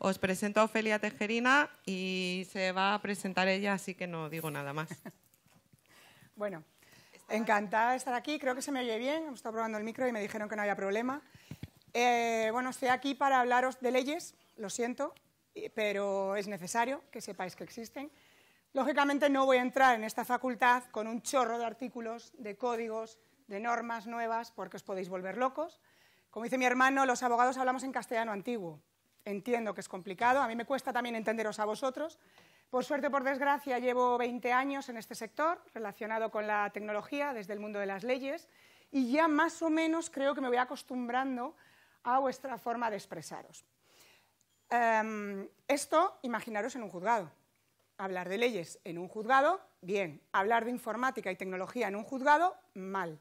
Os presento a Ofelia Tejerina y se va a presentar ella, así que no digo nada más. Bueno, encantada de estar aquí. Creo que se me oye bien. Hemos estado probando el micro y me dijeron que no había problema. Eh, bueno, estoy aquí para hablaros de leyes, lo siento, pero es necesario que sepáis que existen. Lógicamente no voy a entrar en esta facultad con un chorro de artículos, de códigos, de normas nuevas, porque os podéis volver locos. Como dice mi hermano, los abogados hablamos en castellano antiguo. Entiendo que es complicado, a mí me cuesta también entenderos a vosotros. Por suerte, o por desgracia, llevo 20 años en este sector relacionado con la tecnología, desde el mundo de las leyes, y ya más o menos creo que me voy acostumbrando a vuestra forma de expresaros. Em, esto, imaginaros en un juzgado. Hablar de leyes en un juzgado, bien. Hablar de informática y tecnología en un juzgado, mal.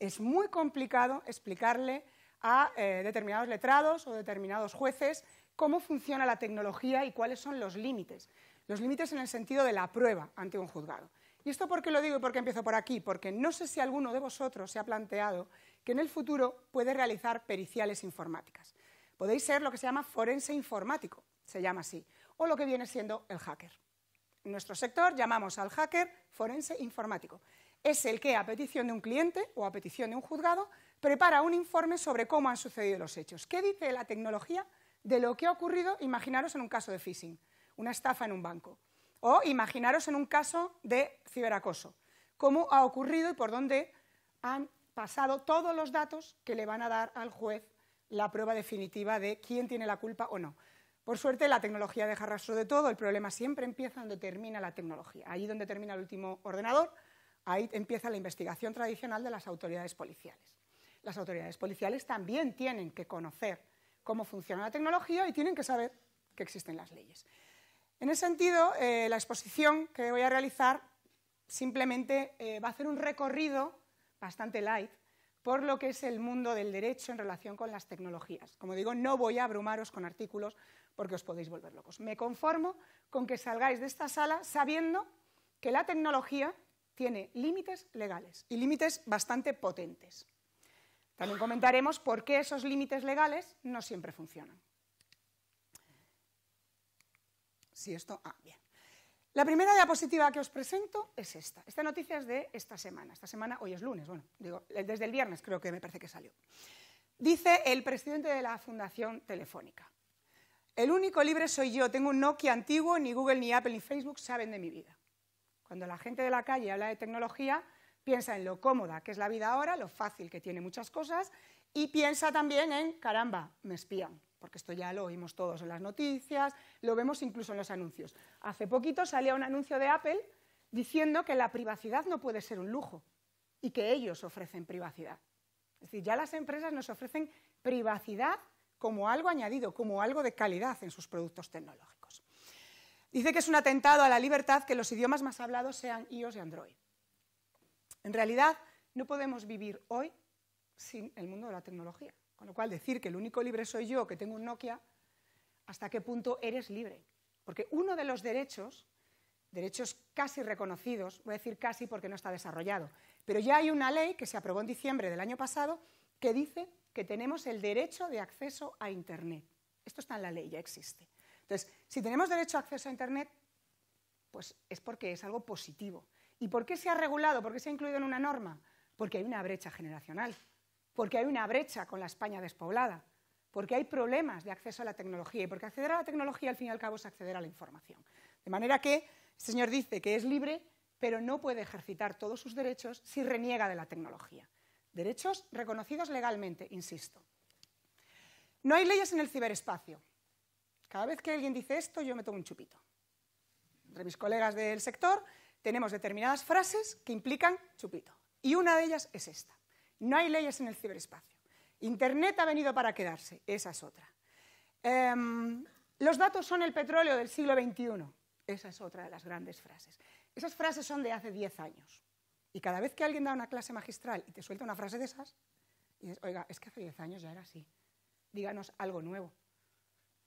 Es muy complicado explicarle a eh, determinados letrados o determinados jueces cómo funciona la tecnología y cuáles son los límites. Los límites en el sentido de la prueba ante un juzgado. ¿Y esto por qué lo digo y por qué empiezo por aquí? Porque no sé si alguno de vosotros se ha planteado que en el futuro puede realizar periciales informáticas. Podéis ser lo que se llama forense informático, se llama así, o lo que viene siendo el hacker. En nuestro sector llamamos al hacker forense informático. Es el que, a petición de un cliente o a petición de un juzgado, prepara un informe sobre cómo han sucedido los hechos. ¿Qué dice la tecnología de lo que ha ocurrido, imaginaros en un caso de phishing, una estafa en un banco, o imaginaros en un caso de ciberacoso, cómo ha ocurrido y por dónde han pasado todos los datos que le van a dar al juez la prueba definitiva de quién tiene la culpa o no. Por suerte, la tecnología deja rastro de todo, el problema siempre empieza donde termina la tecnología. Ahí donde termina el último ordenador, ahí empieza la investigación tradicional de las autoridades policiales. Las autoridades policiales también tienen que conocer cómo funciona la tecnología y tienen que saber que existen las leyes. En ese sentido, eh, la exposición que voy a realizar simplemente eh, va a hacer un recorrido bastante light por lo que es el mundo del derecho en relación con las tecnologías. Como digo, no voy a abrumaros con artículos porque os podéis volver locos. Me conformo con que salgáis de esta sala sabiendo que la tecnología tiene límites legales y límites bastante potentes. También comentaremos por qué esos límites legales no siempre funcionan. Si esto. Ah, bien. La primera diapositiva que os presento es esta. Esta noticia es de esta semana. Esta semana, hoy es lunes, bueno, digo, desde el viernes creo que me parece que salió. Dice el presidente de la Fundación Telefónica. El único libre soy yo, tengo un Nokia antiguo, ni Google, ni Apple, ni Facebook saben de mi vida. Cuando la gente de la calle habla de tecnología, Piensa en lo cómoda que es la vida ahora, lo fácil que tiene muchas cosas y piensa también en, caramba, me espían, porque esto ya lo oímos todos en las noticias, lo vemos incluso en los anuncios. Hace poquito salía un anuncio de Apple diciendo que la privacidad no puede ser un lujo y que ellos ofrecen privacidad. Es decir, ya las empresas nos ofrecen privacidad como algo añadido, como algo de calidad en sus productos tecnológicos. Dice que es un atentado a la libertad que los idiomas más hablados sean iOS y Android. En realidad, no podemos vivir hoy sin el mundo de la tecnología. Con lo cual, decir que el único libre soy yo, que tengo un Nokia, ¿hasta qué punto eres libre? Porque uno de los derechos, derechos casi reconocidos, voy a decir casi porque no está desarrollado, pero ya hay una ley que se aprobó en diciembre del año pasado que dice que tenemos el derecho de acceso a Internet. Esto está en la ley, ya existe. Entonces, si tenemos derecho a acceso a Internet, pues es porque es algo positivo. ¿Y por qué se ha regulado? ¿Por qué se ha incluido en una norma? Porque hay una brecha generacional, porque hay una brecha con la España despoblada, porque hay problemas de acceso a la tecnología y porque acceder a la tecnología al fin y al cabo es acceder a la información. De manera que el señor dice que es libre, pero no puede ejercitar todos sus derechos si reniega de la tecnología. Derechos reconocidos legalmente, insisto. No hay leyes en el ciberespacio. Cada vez que alguien dice esto, yo me tomo un chupito. Entre mis colegas del sector tenemos determinadas frases que implican chupito. Y una de ellas es esta. No hay leyes en el ciberespacio. Internet ha venido para quedarse. Esa es otra. Em, los datos son el petróleo del siglo XXI. Esa es otra de las grandes frases. Esas frases son de hace 10 años. Y cada vez que alguien da una clase magistral y te suelta una frase de esas, dices, oiga, es que hace 10 años ya era así. Díganos algo nuevo.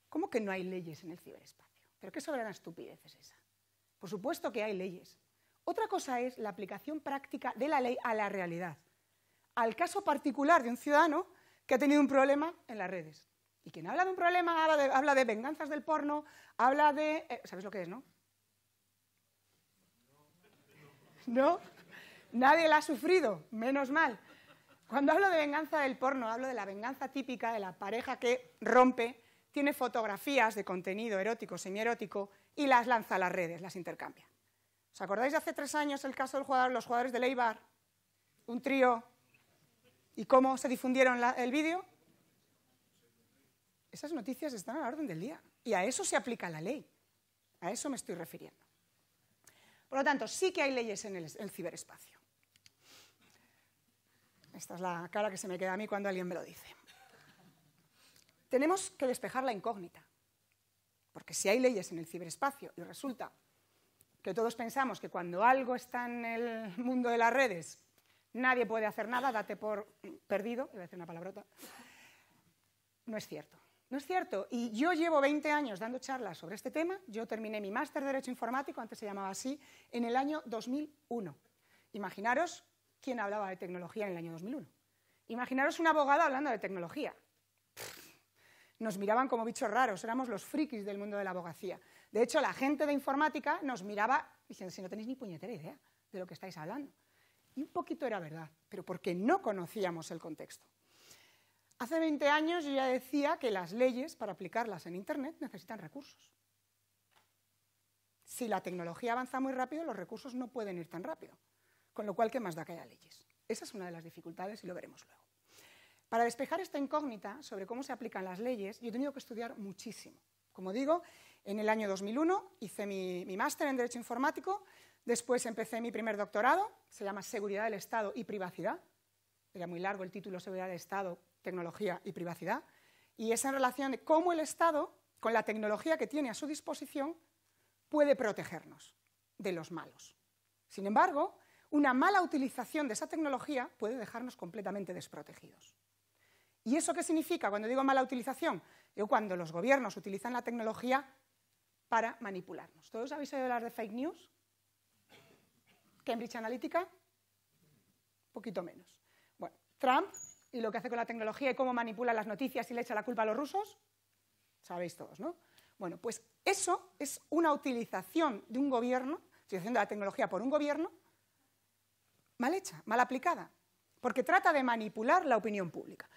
¿Cómo que no hay leyes en el ciberespacio? ¿Pero qué soberana estupidez es esa? Por supuesto que hay leyes. Otra cosa es la aplicación práctica de la ley a la realidad, al caso particular de un ciudadano que ha tenido un problema en las redes. Y quien habla de un problema habla de, venganzas del porno, habla de... Eh, ¿Sabes lo que es, no? ¿No? Nadie la ha sufrido, menos mal. Cuando hablo de venganza del porno, hablo de la venganza típica de la pareja que rompe, tiene fotografías de contenido erótico, semierótico y las lanza a las redes, las intercambia. ¿Os acordáis de hace tres años el caso de los jugadores de Leibar? Un trío. ¿Y cómo se difundieron el vídeo? Esas noticias están a la orden del día. Y a eso se aplica la ley. A eso me estoy refiriendo. Por lo tanto, sí que hay leyes en el ciberespacio. Esta es la cara que se me queda a mí cuando alguien me lo dice. Tenemos que despejar la incógnita. Porque si hay leyes en el ciberespacio y resulta que todos pensamos que cuando algo está en el mundo de las redes, nadie puede hacer nada, date por perdido, iba a decir una palabrota, no es cierto. No es cierto. Y yo llevo 20 años dando charlas sobre este tema. Yo terminé mi máster de Derecho Informático, antes se llamaba así, en el año 2001. Imaginaros quién hablaba de tecnología en el año 2001. Imaginaros una abogada hablando de tecnología. Nos miraban como bichos raros, éramos los frikis del mundo de la abogacía. De hecho, la gente de informática nos miraba diciendo, si no tenéis ni puñetera idea de lo que estáis hablando. Y un poquito era verdad, pero porque no conocíamos el contexto. Hace 20 años yo ya decía que las leyes, para aplicarlas en Internet, necesitan recursos. Si la tecnología avanza muy rápido, los recursos no pueden ir tan rápido. Con lo cual, ¿qué más da que haya leyes? Esa es una de las dificultades y lo veremos luego. Para despejar esta incógnita sobre cómo se aplican las leyes, yo he tenido que estudiar muchísimo. Como digo, en el año 2001 hice mi, máster en Derecho Informático, después empecé mi primer doctorado, se llama Seguridad del Estado y Privacidad, era muy largo el título Seguridad del Estado, Tecnología y Privacidad, y es en relación de cómo el Estado, con la tecnología que tiene a su disposición, puede protegernos de los malos. Sin embargo, una mala utilización de esa tecnología puede dejarnos completamente desprotegidos. ¿Y eso qué significa cuando digo mala utilización? Yo cuando los gobiernos utilizan la tecnología para manipularnos. ¿Todos habéis oído hablar de fake news? Cambridge Analytica, un poquito menos. Bueno, Trump y lo que hace con la tecnología y cómo manipula las noticias y le echa la culpa a los rusos, sabéis todos, ¿no? Bueno, pues eso es una utilización de un gobierno, utilización de la tecnología por un gobierno, mal hecha, mal aplicada, porque trata de manipular la opinión pública.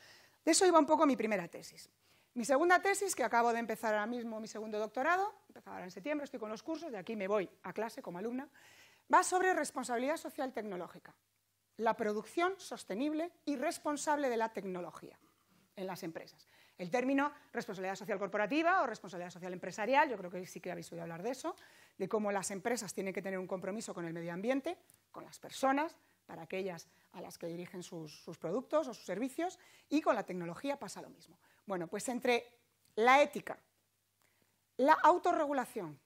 De eso iba un poco mi primera tesis. Mi segunda tesis, que acabo de empezar ahora mismo mi segundo doctorado, empezaba ahora en septiembre, estoy con los cursos, de aquí me voy a clase como alumna, va sobre responsabilidad social tecnológica, la producción sostenible y responsable de la tecnología en las empresas. El término responsabilidad social corporativa o responsabilidad social empresarial, yo creo que sí que habéis oído hablar de eso, de cómo las empresas tienen que tener un compromiso con el medio ambiente, con las personas, para aquellas a las que dirigen sus, sus productos o sus servicios, y con la tecnología pasa lo mismo. Bueno, pues entre la ética, la autorregulación,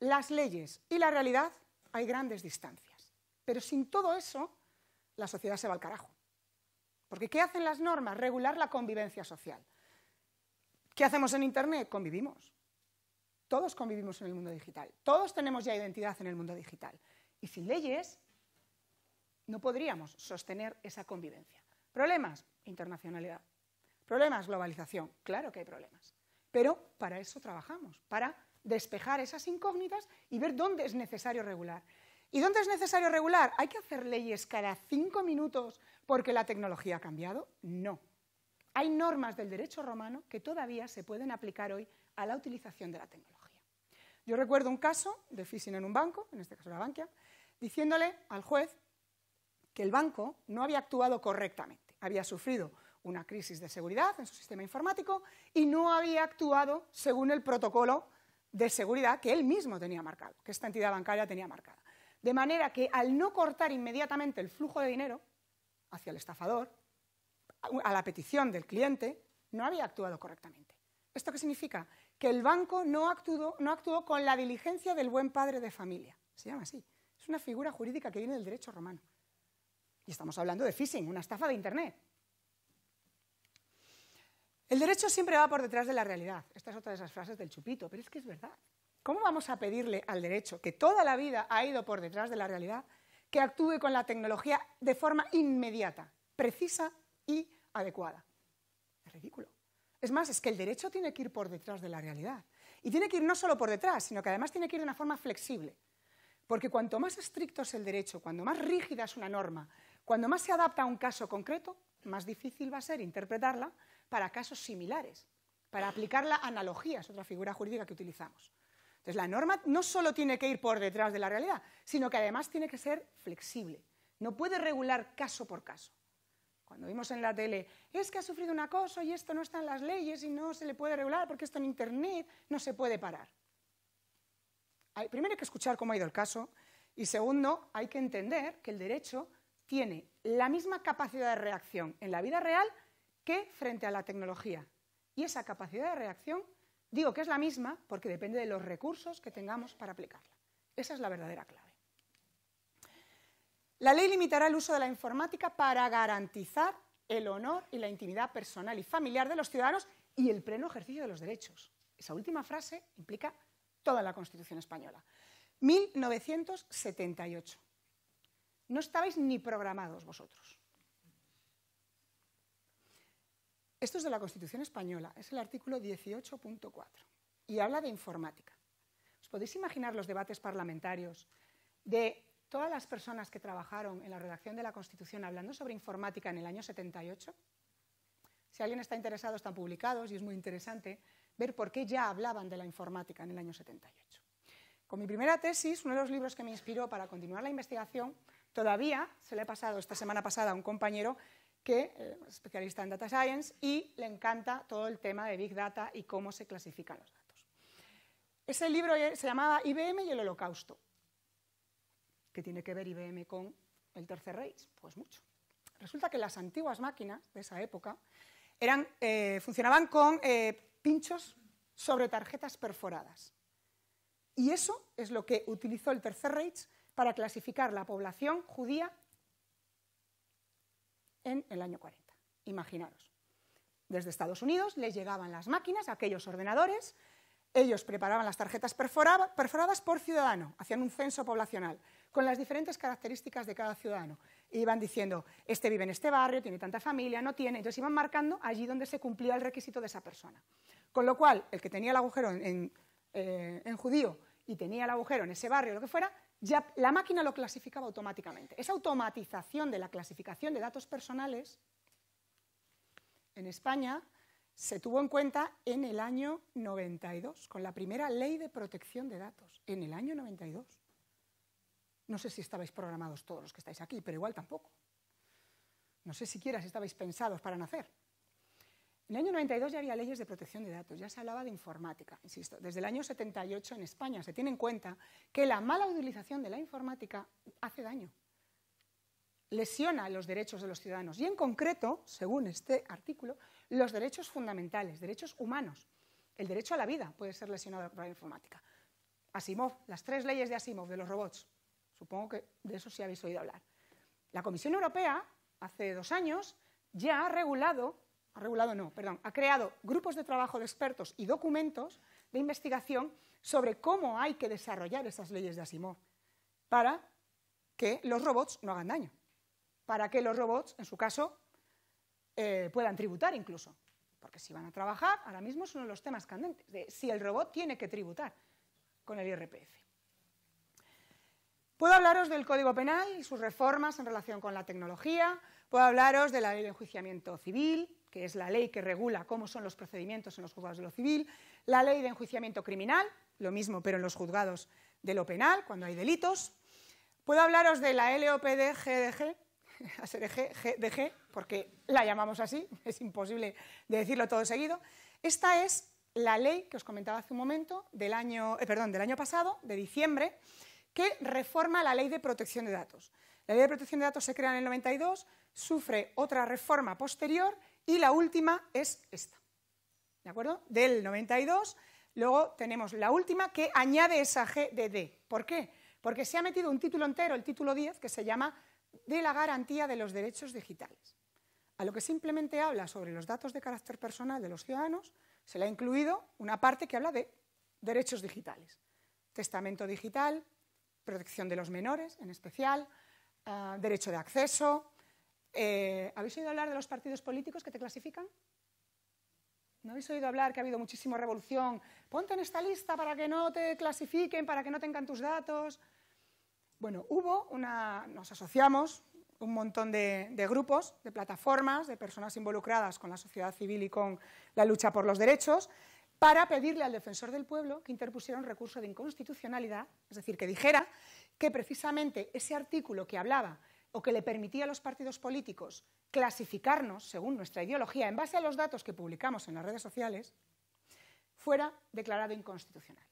las leyes y la realidad hay grandes distancias. Pero sin todo eso, la sociedad se va al carajo. Porque ¿qué hacen las normas? Regular la convivencia social. ¿Qué hacemos en Internet? Convivimos. Todos convivimos en el mundo digital. Todos tenemos ya identidad en el mundo digital. Y sin leyes no podríamos sostener esa convivencia. Problemas, internacionalidad. ¿Problemas? Globalización. Claro que hay problemas. Pero para eso trabajamos, para despejar esas incógnitas y ver dónde es necesario regular. ¿Y dónde es necesario regular? ¿Hay que hacer leyes cada cinco minutos porque la tecnología ha cambiado? No. Hay normas del derecho romano que todavía se pueden aplicar hoy a la utilización de la tecnología. Yo recuerdo un caso de phishing en un banco, en este caso la Bankia, diciéndole al juez que el banco no había actuado correctamente, había sufrido una crisis de seguridad en su sistema informático y no había actuado según el protocolo de seguridad que él mismo tenía marcado, que esta entidad bancaria tenía marcada. De manera que al no cortar inmediatamente el flujo de dinero hacia el estafador, a la petición del cliente, no había actuado correctamente. ¿Esto qué significa? Que el banco no actuó, no actuó con la diligencia del buen padre de familia. Se llama así. Es una figura jurídica que viene del derecho romano. Y estamos hablando de phishing, una estafa de Internet. El derecho siempre va por detrás de la realidad. Esta es otra de esas frases del chupito, pero es que es verdad. ¿Cómo vamos a pedirle al derecho, que toda la vida ha ido por detrás de la realidad, que actúe con la tecnología de forma inmediata, precisa y adecuada? Es ridículo. Es más, es que el derecho tiene que ir por detrás de la realidad. Y tiene que ir no solo por detrás, sino que además tiene que ir de una forma flexible. Porque cuanto más estricto es el derecho, cuanto más rígida es una norma, cuando más se adapta a un caso concreto, más difícil va a ser interpretarla para casos similares, para aplicar la analogía, es otra figura jurídica que utilizamos. Entonces, la norma no solo tiene que ir por detrás de la realidad, sino que además tiene que ser flexible. No puede regular caso por caso. Cuando vimos en la tele, es que ha sufrido un acoso y esto no está en las leyes y no se le puede regular porque esto en Internet no se puede parar. primero hay que escuchar cómo ha ido el caso y segundo hay que entender que el derecho tiene la misma capacidad de reacción en la vida real que frente a la tecnología. Y esa capacidad de reacción, digo que es la misma porque depende de los recursos que tengamos para aplicarla. Esa es la verdadera clave. La ley limitará el uso de la informática para garantizar el honor y la intimidad personal y familiar de los ciudadanos y el pleno ejercicio de los derechos. Esa última frase implica toda la Constitución española. 1978. No estabais ni programados vosotros. Esto es de la Constitución española, es el artículo 18.4 y habla de informática. ¿Os podéis imaginar los debates parlamentarios de todas las personas que trabajaron en la redacción de la Constitución hablando sobre informática en el año 78? Si alguien está interesado, están publicados y es muy interesante ver por qué ya hablaban de la informática en el año 78. Con mi primera tesis, uno de los libros que me inspiró para continuar la investigación, todavía se le ha pasado esta semana pasada a un compañero que es eh, especialista en data science y le encanta todo el tema de big data y cómo se clasifican los datos. Ese libro se llamaba IBM y el holocausto. ¿Qué tiene que ver IBM con el Tercer Reich? Pues mucho. Resulta que las antiguas máquinas de esa época eran, eh, funcionaban con eh, pinchos sobre tarjetas perforadas. Y eso es lo que utilizó el Tercer Reich para clasificar la población judía en el año 40. Imaginaros. Desde Estados Unidos les llegaban las máquinas, aquellos ordenadores, ellos preparaban las tarjetas perforadas por ciudadano, hacían un censo poblacional con las diferentes características de cada ciudadano. E iban diciendo, este vive en este barrio, tiene tanta familia, no tiene. Entonces iban marcando allí donde se cumplía el requisito de esa persona. Con lo cual, el que tenía el agujero en eh, judío y tenía el agujero en ese barrio, lo que fuera, la máquina lo clasificaba automáticamente. Esa automatización de la clasificación de datos personales en España se tuvo en cuenta en el año 92, con la primera ley de protección de datos, en el año 92. No sé si estabais programados todos los que estáis aquí, pero igual tampoco. No sé siquiera si estabais pensados para nacer. En el año 92 ya había leyes de protección de datos, ya se hablaba de informática, insisto, desde el año 78 en España se tiene en cuenta que la mala utilización de la informática hace daño, lesiona los derechos de los ciudadanos y en concreto, según este artículo, los derechos fundamentales, derechos humanos. El derecho a la vida puede ser lesionado por la informática. Asimov, las tres leyes de Asimov de los robots, supongo que de eso sí habéis oído hablar. La Comisión Europea, hace dos años, ya ha regulado ha regulado no, perdón, ha creado grupos de trabajo de expertos y documentos de investigación sobre cómo hay que desarrollar esas leyes de Asimov para que los robots no hagan daño, para que los robots, en su caso, eh, puedan tributar incluso. Porque si van a trabajar, ahora mismo es uno de los temas candentes, de si el robot tiene que tributar con el IRPF. Puedo hablaros del Código Penal y sus reformas en relación con la tecnología, puedo hablaros de la ley de enjuiciamiento civil, que es la ley que regula cómo son los procedimientos en los juzgados de lo civil, la ley de enjuiciamiento criminal, lo mismo pero en los juzgados de lo penal, cuando hay delitos. Puedo hablaros de la LOPD GDG, e porque la llamamos así, es imposible decirlo todo seguido. Esta es la ley que os comentaba hace un momento, del año, eh, perdón, del año pasado, de diciembre, que reforma la ley de protección de datos. La ley de protección de datos se crea en el 92, sufre otra reforma posterior y la última es esta, ¿de acuerdo? Del 92, luego tenemos la última que añade esa G de D. ¿Por qué? Porque se ha metido un título entero, el título 10, que se llama de la garantía de los derechos digitales. A lo que simplemente habla sobre los datos de carácter personal de los ciudadanos, se le ha incluido una parte que habla de derechos digitales. Testamento digital, protección de los menores en especial, ah, derecho de acceso, eh, ¿Habéis oído hablar de los partidos políticos que te clasifican? ¿No habéis oído hablar que ha habido muchísima revolución? Ponte en esta lista para que no te clasifiquen, para que no tengan tus datos. Bueno, hubo una, nos asociamos un montón de, de grupos, de plataformas, de personas involucradas con la sociedad civil y con la lucha por los derechos, para pedirle al defensor del pueblo que interpusiera un recurso de inconstitucionalidad, es decir, que dijera que precisamente ese artículo que hablaba o que le permitía a los partidos políticos clasificarnos según nuestra ideología en base a los datos que publicamos en las redes sociales, fuera declarado inconstitucional.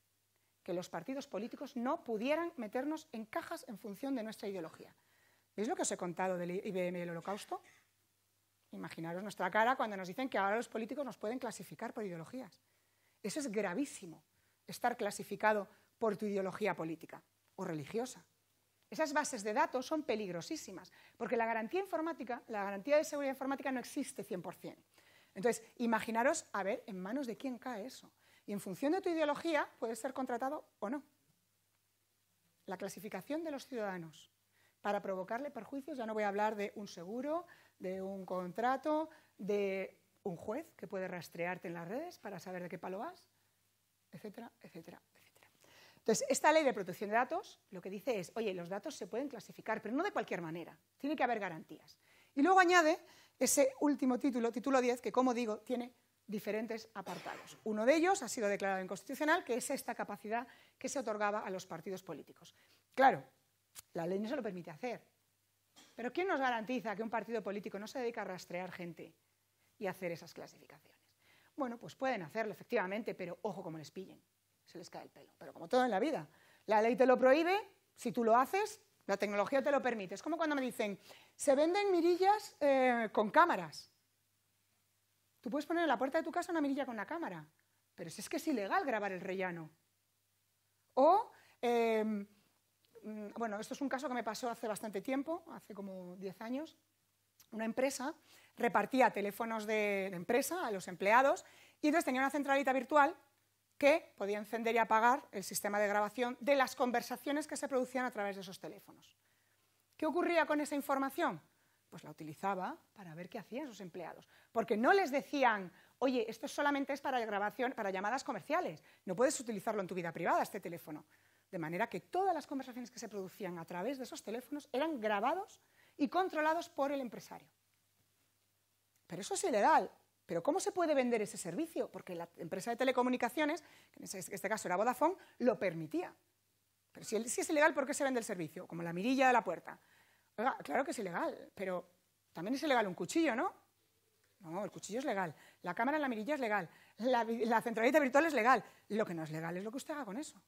Que los partidos políticos no pudieran meternos en cajas en función de nuestra ideología. ¿Veis lo que os he contado del IBM y el holocausto? Imaginaros nuestra cara cuando nos dicen que ahora los políticos nos pueden clasificar por ideologías. Eso es gravísimo, estar clasificado por tu ideología política o religiosa. Esas bases de datos son peligrosísimas, porque la garantía informática, la garantía de seguridad informática no existe 100%. Entonces, imaginaros, a ver, en manos de quién cae eso. Y en función de tu ideología, puedes ser contratado o no. La clasificación de los ciudadanos para provocarle perjuicios, ya no voy a hablar de un seguro, de un contrato, de un juez que puede rastrearte en las redes para saber de qué palo vas, etcétera, etcétera, entonces, esta ley de protección de datos lo que dice es, oye, los datos se pueden clasificar, pero no de cualquier manera, tiene que haber garantías. Y luego añade ese último título, título 10, que como digo, tiene diferentes apartados. Uno de ellos ha sido declarado inconstitucional, que es esta capacidad que se otorgaba a los partidos políticos. Claro, la ley no se lo permite hacer, pero ¿quién nos garantiza que un partido político no se dedica a rastrear gente y hacer esas clasificaciones? Bueno, pues pueden hacerlo, efectivamente, pero ojo como les pillen se les cae el pelo. Pero como todo en la vida, la ley te lo prohíbe, si tú lo haces, la tecnología te lo permite. Es como cuando me dicen, se venden mirillas eh, con cámaras. Tú puedes poner en la puerta de tu casa una mirilla con una cámara, pero si es que es ilegal grabar el rellano. O, em, mm, bueno, esto es un caso que me pasó hace bastante tiempo, hace como 10 años. Una empresa repartía teléfonos de, la empresa a los empleados y entonces tenía una centralita virtual que podía encender y apagar el sistema de grabación de las conversaciones que se producían a través de esos teléfonos. ¿Qué ocurría con esa información? Pues la utilizaba para ver qué hacían sus empleados, porque no les decían, oye, esto solamente es para grabación, para llamadas comerciales, no puedes utilizarlo en tu vida privada este teléfono. De manera que todas las conversaciones que se producían a través de esos teléfonos eran grabados y controlados por el empresario. Pero eso es ilegal. Pero ¿cómo se puede vender ese servicio? Porque la empresa de telecomunicaciones, en este, este caso era Vodafone, lo permitía. Pero si, es ilegal, ¿por qué se vende el servicio? Como la mirilla de la puerta. claro que es ilegal, pero también es ilegal un cuchillo, ¿no? No, el cuchillo es legal. La cámara en la mirilla es legal. La, la centralita virtual es legal. Lo que no es legal es lo que usted haga con eso.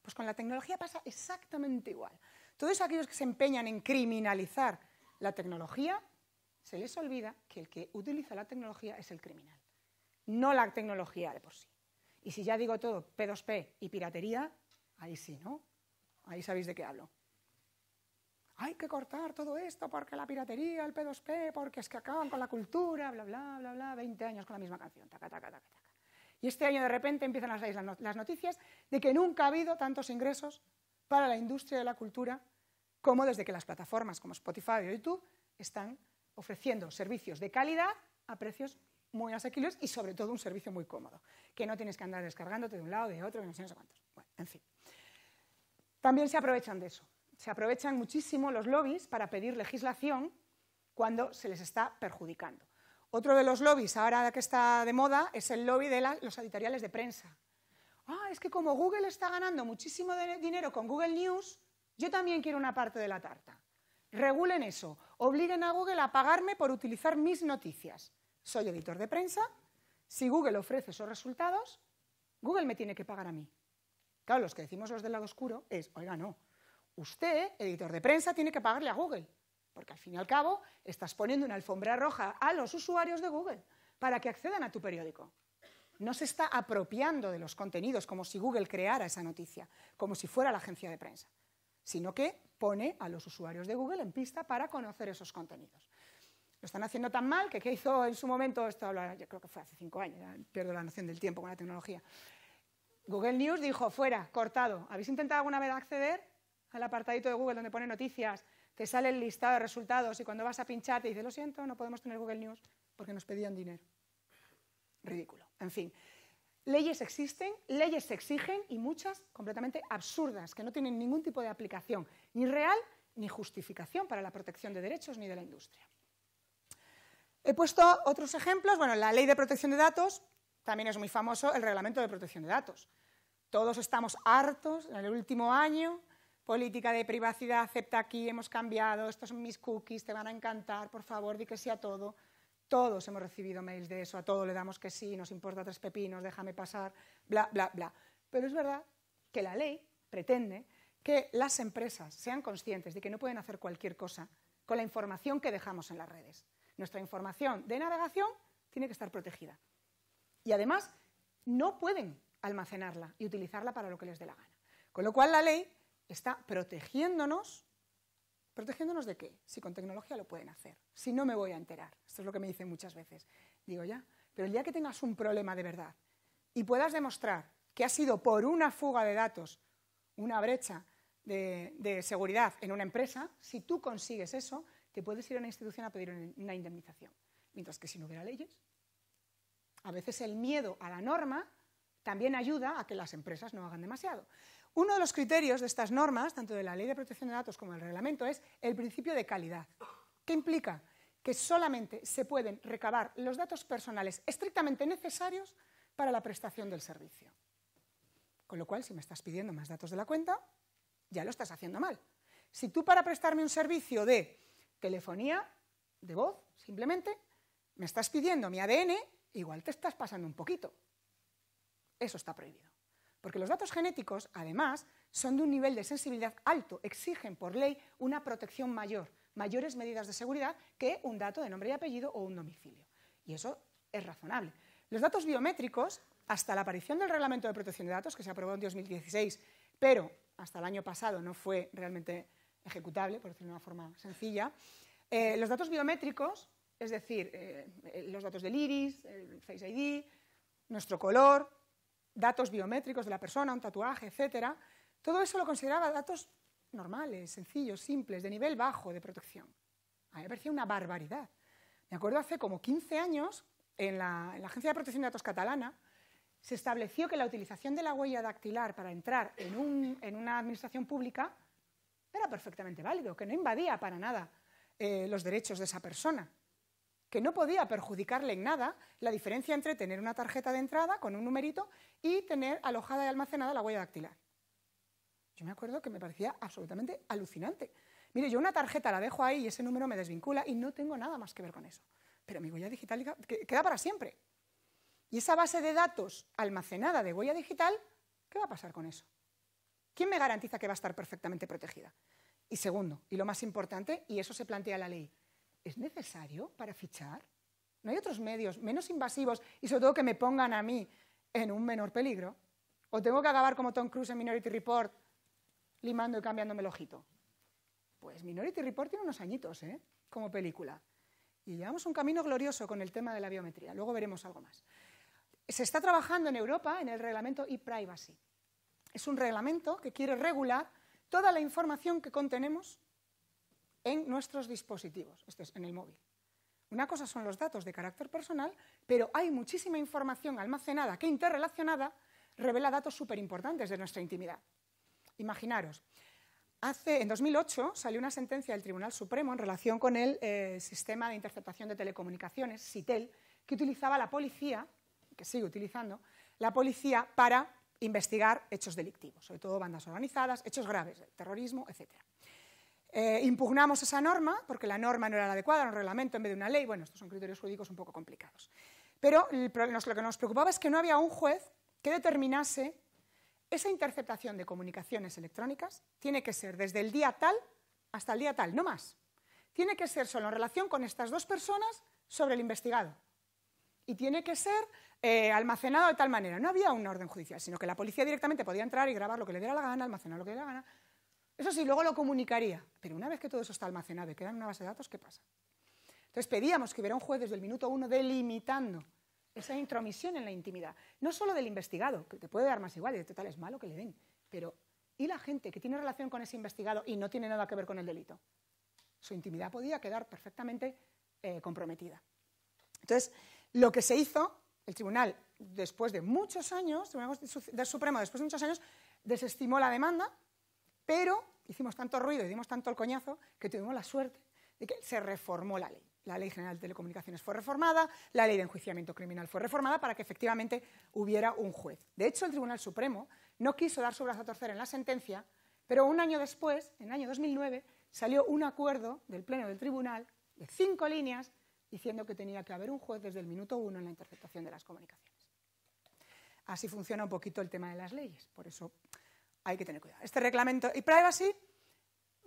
Pues con la tecnología pasa exactamente igual. Todos aquellos que se empeñan en criminalizar la tecnología se les olvida que el que utiliza la tecnología es el criminal, no la tecnología de por sí. Y si ya digo todo P2P y piratería, ahí sí, ¿no? Ahí sabéis de qué hablo. Hay que cortar todo esto porque la piratería, el P2P, porque es que acaban con la cultura, bla, bla, bla, bla, 20 años con la misma canción, taca, taca, taca, taca. Y este año de repente empiezan a salir las noticias de que nunca ha habido tantos ingresos para la industria de la cultura como desde que las plataformas como Spotify o YouTube están ofreciendo servicios de calidad a precios muy asequibles y sobre todo un servicio muy cómodo, que no tienes que andar descargándote de un lado, de otro, no sé, cuántos. en fin. También se aprovechan de eso. Se aprovechan muchísimo los lobbies para pedir legislación cuando se les está perjudicando. Otro de los lobbies ahora que está de moda es el lobby de los editoriales de prensa. Ah, es que como Google está ganando muchísimo dinero con Google News, yo también quiero una parte de la tarta. Regulen eso. Obliguen a Google a pagarme por utilizar mis noticias. Soy editor de prensa. Si Google ofrece esos resultados, Google me tiene que pagar a mí. Claro, los que decimos los del lado oscuro es, oiga, no, usted, editor de prensa, tiene que pagarle a Google, porque al fin y al cabo estás poniendo una alfombra roja a los usuarios de Google para que accedan a tu periódico. No se está apropiando de los contenidos como si Google creara esa noticia, como si fuera la agencia de prensa, sino que pone a los usuarios de Google en pista para conocer esos contenidos. Lo están haciendo tan mal que ¿qué hizo en su momento? Esto yo creo que fue hace cinco años, pierdo la noción del tiempo con la tecnología. Google News dijo, fuera, cortado. ¿Habéis intentado alguna vez acceder al apartadito de Google donde pone noticias? Te sale el listado de resultados y cuando vas a pinchar te dice, lo siento, no podemos tener Google News porque nos pedían dinero. Ridículo. En fin, leyes existen, leyes se exigen y muchas completamente absurdas, que no tienen ningún tipo de aplicación ni real ni justificación para la protección de derechos ni de la industria. He puesto otros ejemplos. Bueno, la ley de protección de datos también es muy famoso, el reglamento de protección de datos. Todos estamos hartos en el último año. Política de privacidad, acepta aquí, hemos cambiado, estos son mis cookies, te van a encantar, por favor, di que sí a todo. Todos hemos recibido mails de eso, a todo le damos que sí, nos importa tres pepinos, déjame pasar, bla, bla, bla. Pero es verdad que la ley pretende que las empresas sean conscientes de que no pueden hacer cualquier cosa con la información que dejamos en las redes. Nuestra información de navegación tiene que estar protegida. Y además, no pueden almacenarla y utilizarla para lo que les dé la gana. Con lo cual, la ley está protegiéndonos. ¿Protegiéndonos de qué? Si con tecnología lo pueden hacer. Si no, me voy a enterar. Esto es lo que me dicen muchas veces. Digo ya, pero el día que tengas un problema de verdad y puedas demostrar que ha sido por una fuga de datos, una brecha, de, seguridad en una empresa, si tú consigues eso, te puedes ir a una institución a pedir una indemnización. Mientras que si no hubiera leyes, a veces el miedo a la norma también ayuda a que las empresas no hagan demasiado. Uno de los criterios de estas normas, tanto de la Ley de Protección de Datos como del reglamento, es el principio de calidad. ¿Qué implica? Que solamente se pueden recabar los datos personales estrictamente necesarios para la prestación del servicio. Con lo cual, si me estás pidiendo más datos de la cuenta, ya lo estás haciendo mal. Si tú para prestarme un servicio de telefonía, de voz, simplemente, me estás pidiendo mi ADN, igual te estás pasando un poquito. Eso está prohibido. Porque los datos genéticos, además, son de un nivel de sensibilidad alto, exigen por ley una protección mayor, mayores medidas de seguridad que un dato de nombre y apellido o un domicilio. Y eso es razonable. Los datos biométricos, hasta la aparición del Reglamento de Protección de Datos, que se aprobó en 2016, pero hasta el año pasado no fue realmente ejecutable, por decirlo de una forma sencilla. Eh, los datos biométricos, es decir, eh, los datos del iris, el Face ID, nuestro color, datos biométricos de la persona, un tatuaje, etcétera, todo eso lo consideraba datos normales, sencillos, simples, de nivel bajo de protección. A mí me parecía una barbaridad. Me acuerdo hace como 15 años, en la Agencia de Protección de Datos Catalana, se estableció que la utilización de la huella dactilar para entrar en, una administración pública era perfectamente válido, que no invadía para nada eh, los derechos de esa persona, que no podía perjudicarle en nada la diferencia entre tener una tarjeta de entrada con un numerito y tener alojada y almacenada la huella dactilar. Yo me acuerdo que me parecía absolutamente alucinante. Mire, yo una tarjeta la dejo ahí y ese número me desvincula y no tengo nada más que ver con eso. Pero mi huella digital queda para siempre. Y esa base de datos almacenada de huella digital, ¿qué va a pasar con eso? ¿Quién me garantiza que va a estar perfectamente protegida? Y segundo, y lo más importante, y eso se plantea la ley, ¿es necesario para fichar? ¿No hay otros medios menos invasivos y sobre todo que me pongan a mí en un menor peligro? ¿O tengo que acabar como Tom Cruise en Minority Report limando y cambiándome el ojito? Pues Minority Report tiene unos añitos, ¿eh? Como película. Y llevamos un camino glorioso con el tema de la biometría. Luego veremos algo más. Se está trabajando en Europa en el reglamento e-privacy. Es un reglamento que quiere regular toda la información que contenemos en nuestros dispositivos, esto es, en el móvil. Una cosa son los datos de carácter personal, pero hay muchísima información almacenada que interrelacionada revela datos súper importantes de nuestra intimidad. Imaginaros, hace, en 2008 salió una sentencia del Tribunal Supremo en relación con el eh, sistema de interceptación de telecomunicaciones, SITEL, que utilizaba la policía que sigue utilizando la policía para investigar hechos delictivos, sobre todo bandas organizadas, hechos graves, terrorismo, etc. Eh, impugnamos esa norma porque la norma no era la adecuada, era un reglamento en vez de una ley. Bueno, estos son criterios jurídicos un poco complicados. Pero lo que nos preocupaba es que no había un juez que determinase esa interceptación de comunicaciones electrónicas tiene que ser desde el día tal hasta el día tal, no más. Tiene que ser solo en relación con estas dos personas sobre el investigado y tiene que ser eh, almacenado de tal manera. No había una orden judicial, sino que la policía directamente podía entrar y grabar lo que le diera la gana, almacenar lo que le diera la gana. Eso sí, luego lo comunicaría. Pero una vez que todo eso está almacenado y queda en una base de datos, ¿qué pasa? Entonces pedíamos que hubiera un juez desde el minuto uno delimitando esa intromisión en la intimidad. No solo del investigado, que te puede dar más igual y de total es malo que le den, pero ¿y la gente que tiene relación con ese investigado y no tiene nada que ver con el delito? Su intimidad podía quedar perfectamente eh, comprometida. Entonces, lo que se hizo, el tribunal, después de muchos años, Supremo, después de muchos años, desestimó la demanda, pero hicimos tanto ruido y dimos tanto el coñazo que tuvimos la suerte de que se reformó la ley. La Ley General de Telecomunicaciones fue reformada, la Ley de Enjuiciamiento Criminal fue reformada para que efectivamente hubiera un juez. De hecho, el Tribunal Supremo no quiso dar su brazo a torcer en la sentencia, pero un año después, en el año 2009, salió un acuerdo del Pleno del Tribunal de cinco líneas diciendo que tenía que haber un juez desde el minuto uno en la interceptación de las comunicaciones. Así funciona un poquito el tema de las leyes, por eso hay que tener cuidado. Este reglamento y privacy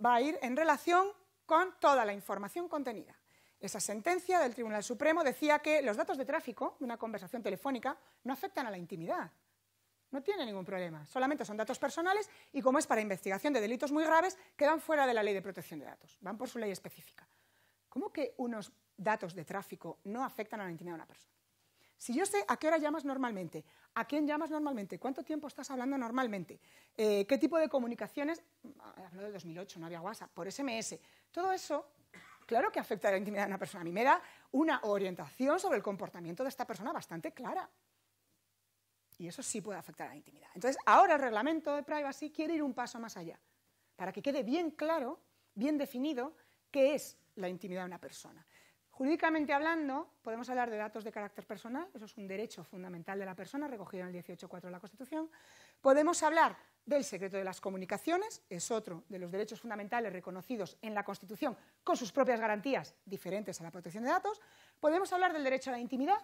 va a ir en relación con toda la información contenida. Esa sentencia del Tribunal Supremo decía que los datos de tráfico de una conversación telefónica no afectan a la intimidad. No tiene ningún problema, solamente son datos personales y como es para investigación de delitos muy graves, quedan fuera de la ley de protección de datos, van por su ley específica. ¿Cómo que unos datos de tráfico no afectan a la intimidad de una persona. Si yo sé a qué hora llamas normalmente, a quién llamas normalmente, cuánto tiempo estás hablando normalmente, eh, qué tipo de comunicaciones, mm, hablo del 2008, no había WhatsApp, por SMS, todo eso, claro que afecta a la intimidad de una persona. A mí me da una orientación sobre el comportamiento de esta persona bastante clara. Y eso sí puede afectar a la intimidad. Entonces, ahora el reglamento de privacy quiere ir un paso más allá, para que quede bien claro, bien definido, qué es la intimidad de una persona Jurídicamente hablando, podemos hablar de datos de carácter personal, eso es un derecho fundamental de la persona recogido en el 18.4 de la Constitución. Podemos hablar del secreto de las comunicaciones, es otro de los derechos fundamentales reconocidos en la Constitución con sus propias garantías diferentes a la protección de datos. Podemos hablar del derecho a la intimidad,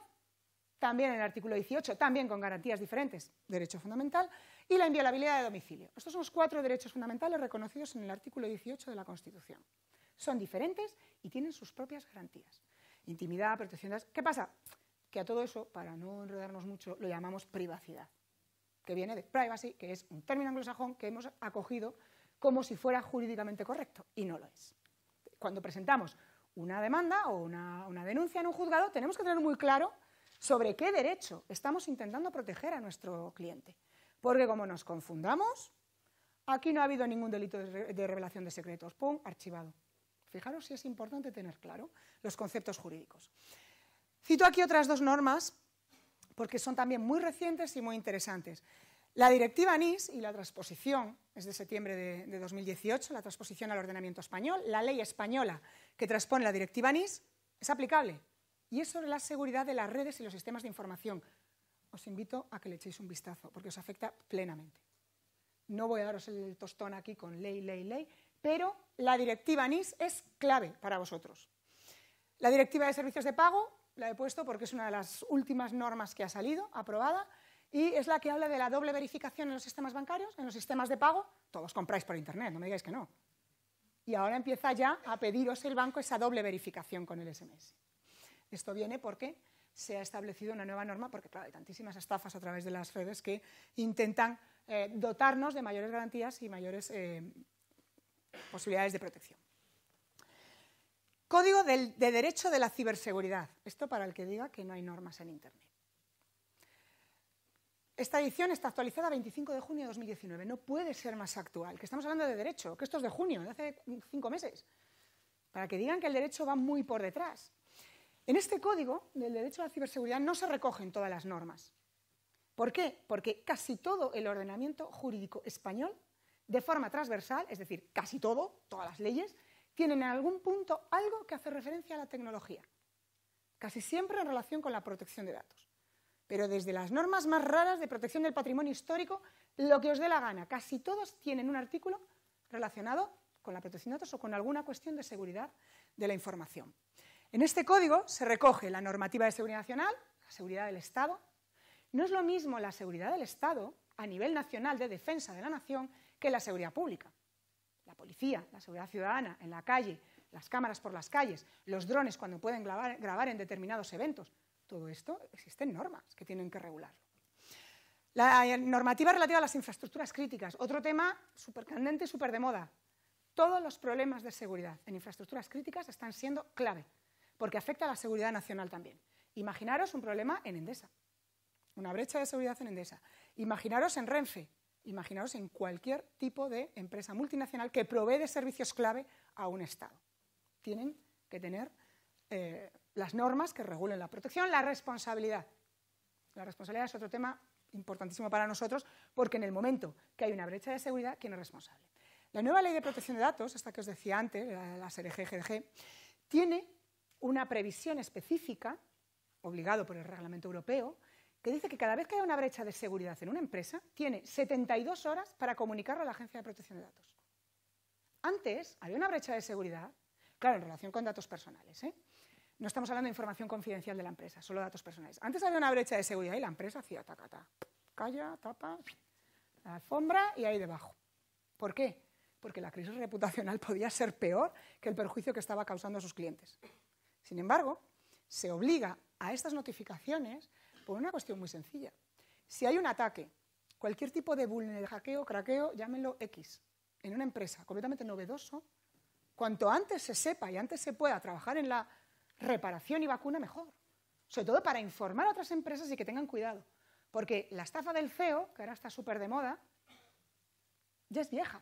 también en el artículo 18, también con garantías diferentes, derecho fundamental, y la inviolabilidad de domicilio. Estos son los cuatro derechos fundamentales reconocidos en el artículo 18 de la Constitución. Son diferentes y tienen sus propias garantías intimidad, protección de ¿Qué pasa? Que a todo eso, para no enredarnos mucho, lo llamamos privacidad, que viene de privacy, que es un término anglosajón que hemos acogido como si fuera jurídicamente correcto, y no lo es. Cuando presentamos una demanda o una, una denuncia en un juzgado, tenemos que tener muy claro sobre qué derecho estamos intentando proteger a nuestro cliente. Porque como nos confundamos, aquí no ha habido ningún delito de revelación de secretos. ¡Pum! Archivado. Fijaros si es importante tener claro los conceptos jurídicos. Cito aquí otras dos normas porque son también muy recientes y muy interesantes. La directiva NIS y la transposición es de septiembre de, 2018, la transposición al ordenamiento español, la ley española que transpone la directiva NIS es aplicable y es sobre la seguridad de las redes y los sistemas de información. Os invito a que le echéis un vistazo porque os afecta plenamente. No voy a daros el tostón aquí con ley, ley, ley, pero la directiva NIS es clave para vosotros. La directiva de servicios de pago la he puesto porque es una de las últimas normas que ha salido, aprobada, y es la que habla de la doble verificación en los sistemas bancarios, en los sistemas de pago. Todos compráis por Internet, no me digáis que no. Y ahora empieza ya a pediros el banco esa doble verificación con el SMS. Esto viene porque se ha establecido una nueva norma, porque claro, hay tantísimas estafas a través de las redes que intentan eh, dotarnos de mayores garantías y mayores eh, posibilidades de protección. Código de Derecho de la Ciberseguridad. Esto para el que diga que no hay normas en Internet. Esta edición está actualizada 25 de junio de 2019. No puede ser más actual. Que estamos hablando de derecho, que esto es de junio, de hace cinco meses. Para que digan que el derecho va muy por detrás. En este código del derecho a la ciberseguridad no se recogen todas las normas. ¿Por qué? Porque casi todo el ordenamiento jurídico español de forma transversal, es decir, casi todo, todas las leyes, tienen en algún punto algo que hace referencia a la tecnología, casi siempre en relación con la protección de datos. Pero desde las normas más raras de protección del patrimonio histórico, lo que os dé la gana, casi todos tienen un artículo relacionado con la protección de datos o con alguna cuestión de seguridad de la información. En este código se recoge la normativa de seguridad nacional, la seguridad del Estado. No es lo mismo la seguridad del Estado a nivel nacional de defensa de la nación la seguridad pública. La policía, la seguridad ciudadana, en la calle, las cámaras por las calles, los drones cuando pueden grabar, grabar en determinados eventos. Todo esto existen normas que tienen que regularlo. La eh, normativa relativa a las infraestructuras críticas, otro tema súper candente y súper de moda. Todos los problemas de seguridad en infraestructuras críticas están siendo clave, porque afecta a la seguridad nacional también. Imaginaros un problema en Endesa, una brecha de seguridad en Endesa. Imaginaros en Renfe, Imaginaros en cualquier tipo de empresa multinacional que provee de servicios clave a un Estado. Tienen que tener eh, las normas que regulen la protección, la responsabilidad. La responsabilidad es otro tema importantísimo para nosotros porque en el momento que hay una brecha de seguridad, ¿quién es responsable? La nueva ley de protección de datos, esta que os decía antes, la, la gdg tiene una previsión específica, obligado por el reglamento europeo, que dice que cada vez que hay una brecha de seguridad en una empresa, tiene 72 horas para comunicarlo a la Agencia de Protección de Datos. Antes había una brecha de seguridad, claro, en relación con datos personales. ¿eh? No estamos hablando de información confidencial de la empresa, solo datos personales. Antes había una brecha de seguridad y la empresa hacía tacata. Calla, tapa, la alfombra y ahí debajo. ¿Por qué? Porque la crisis reputacional podía ser peor que el perjuicio que estaba causando a sus clientes. Sin embargo, se obliga a estas notificaciones por una cuestión muy sencilla. Si hay un ataque, cualquier tipo de vulnerabilidad, hackeo, craqueo, llámenlo X, en una empresa completamente novedoso, cuanto antes se sepa y antes se pueda trabajar en la reparación y vacuna, mejor. Sobre todo para informar a otras empresas y que tengan cuidado. Porque la estafa del CEO, que ahora está súper de moda, ya es vieja.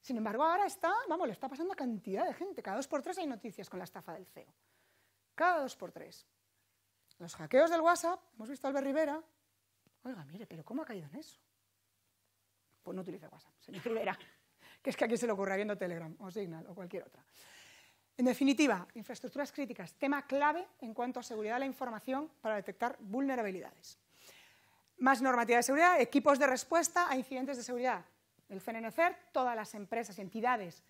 Sin embargo, ahora está, vamos, le está pasando a cantidad de gente. Cada dos por tres hay noticias con la estafa del CEO. Cada dos por tres. Los hackeos del WhatsApp, hemos visto a Albert Rivera. Oiga, mire, pero ¿cómo ha caído en eso? Pues no utiliza WhatsApp, señor Rivera, que es que aquí se le ocurra viendo Telegram o Signal o cualquier otra. En definitiva, infraestructuras críticas, tema clave en cuanto a seguridad de la información para detectar vulnerabilidades. Más normativa de seguridad, equipos de respuesta a incidentes de seguridad. El CNNCER, todas las empresas y entidades,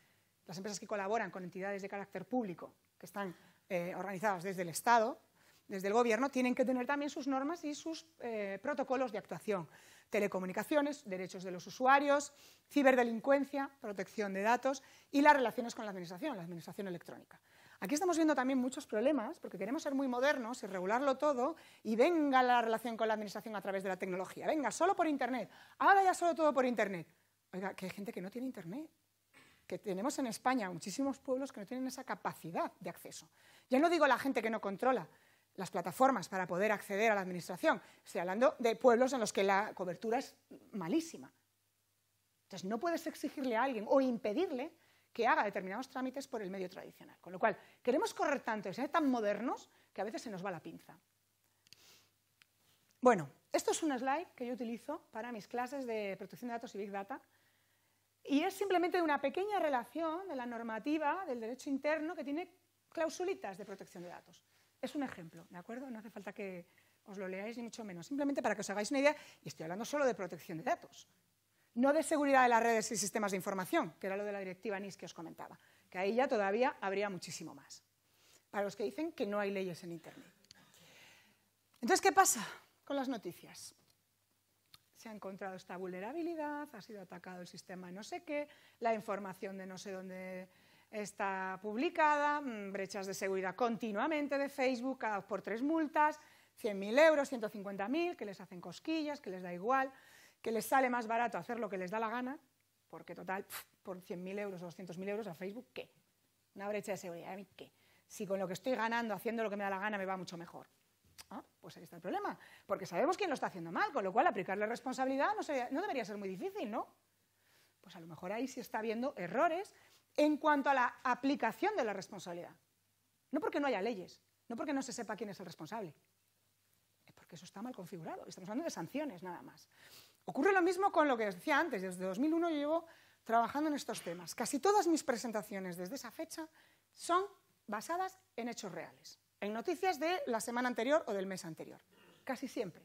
las empresas que colaboran con entidades de carácter público, que están eh, organizadas desde el Estado, desde el Gobierno tienen que tener también sus normas y sus eh, protocolos de actuación. Telecomunicaciones, derechos de los usuarios, ciberdelincuencia, protección de datos y las relaciones con la Administración, la Administración electrónica. Aquí estamos viendo también muchos problemas porque queremos ser muy modernos y regularlo todo y venga la relación con la Administración a través de la tecnología, venga solo por Internet, ahora ya solo todo por Internet. Oiga, que hay gente que no tiene Internet que tenemos en España muchísimos pueblos que no tienen esa capacidad de acceso. Ya no digo la gente que no controla, las plataformas para poder acceder a la administración. Estoy hablando de pueblos en los que la cobertura es malísima. Entonces, no puedes exigirle a alguien o impedirle que haga determinados trámites por el medio tradicional. Con lo cual, queremos correr tanto y ser tan modernos que a veces se nos va la pinza. Bueno, esto es un slide que yo utilizo para mis clases de protección de datos y Big Data y es simplemente una pequeña relación de la normativa del derecho interno que tiene clausulitas de protección de datos. Es un ejemplo, ¿de acuerdo? No hace falta que os lo leáis ni mucho menos. Simplemente para que os hagáis una idea, y estoy hablando solo de protección de datos, no de seguridad de las redes y sistemas de información, que era lo de la directiva NIS que os comentaba, que ahí ya todavía habría muchísimo más, para los que dicen que no hay leyes en Internet. Entonces, ¿qué pasa con las noticias? se ha encontrado esta vulnerabilidad, ha sido atacado el sistema de no sé qué, la información de no sé dónde está publicada, mm, brechas de seguridad continuamente de Facebook, cada por tres multas, 100.000 euros, 150.000, que les hacen cosquillas, que les da igual, que les sale más barato hacer lo que les da la gana, porque total, por 100.000 euros o 200.000 euros a Facebook, ¿qué? Una brecha de seguridad, qué? Si con lo que estoy ganando, haciendo lo que me da la gana, me va mucho mejor. Ah, pues ahí está el problema, porque sabemos quién lo está haciendo mal, con lo cual aplicar la responsabilidad no, no debería ser muy difícil, ¿no? Pues a lo mejor ahí sí está habiendo errores en cuanto a la aplicación de la responsabilidad. No porque no haya leyes, no porque no se sepa quién es el responsable, es porque eso está mal configurado. Estamos hablando de sanciones nada más. Ocurre lo mismo con lo que os decía antes. Desde 2001 yo llevo trabajando en estos temas. Casi todas mis presentaciones desde esa fecha son basadas en hechos reales, en noticias de la semana anterior o del mes anterior, casi siempre.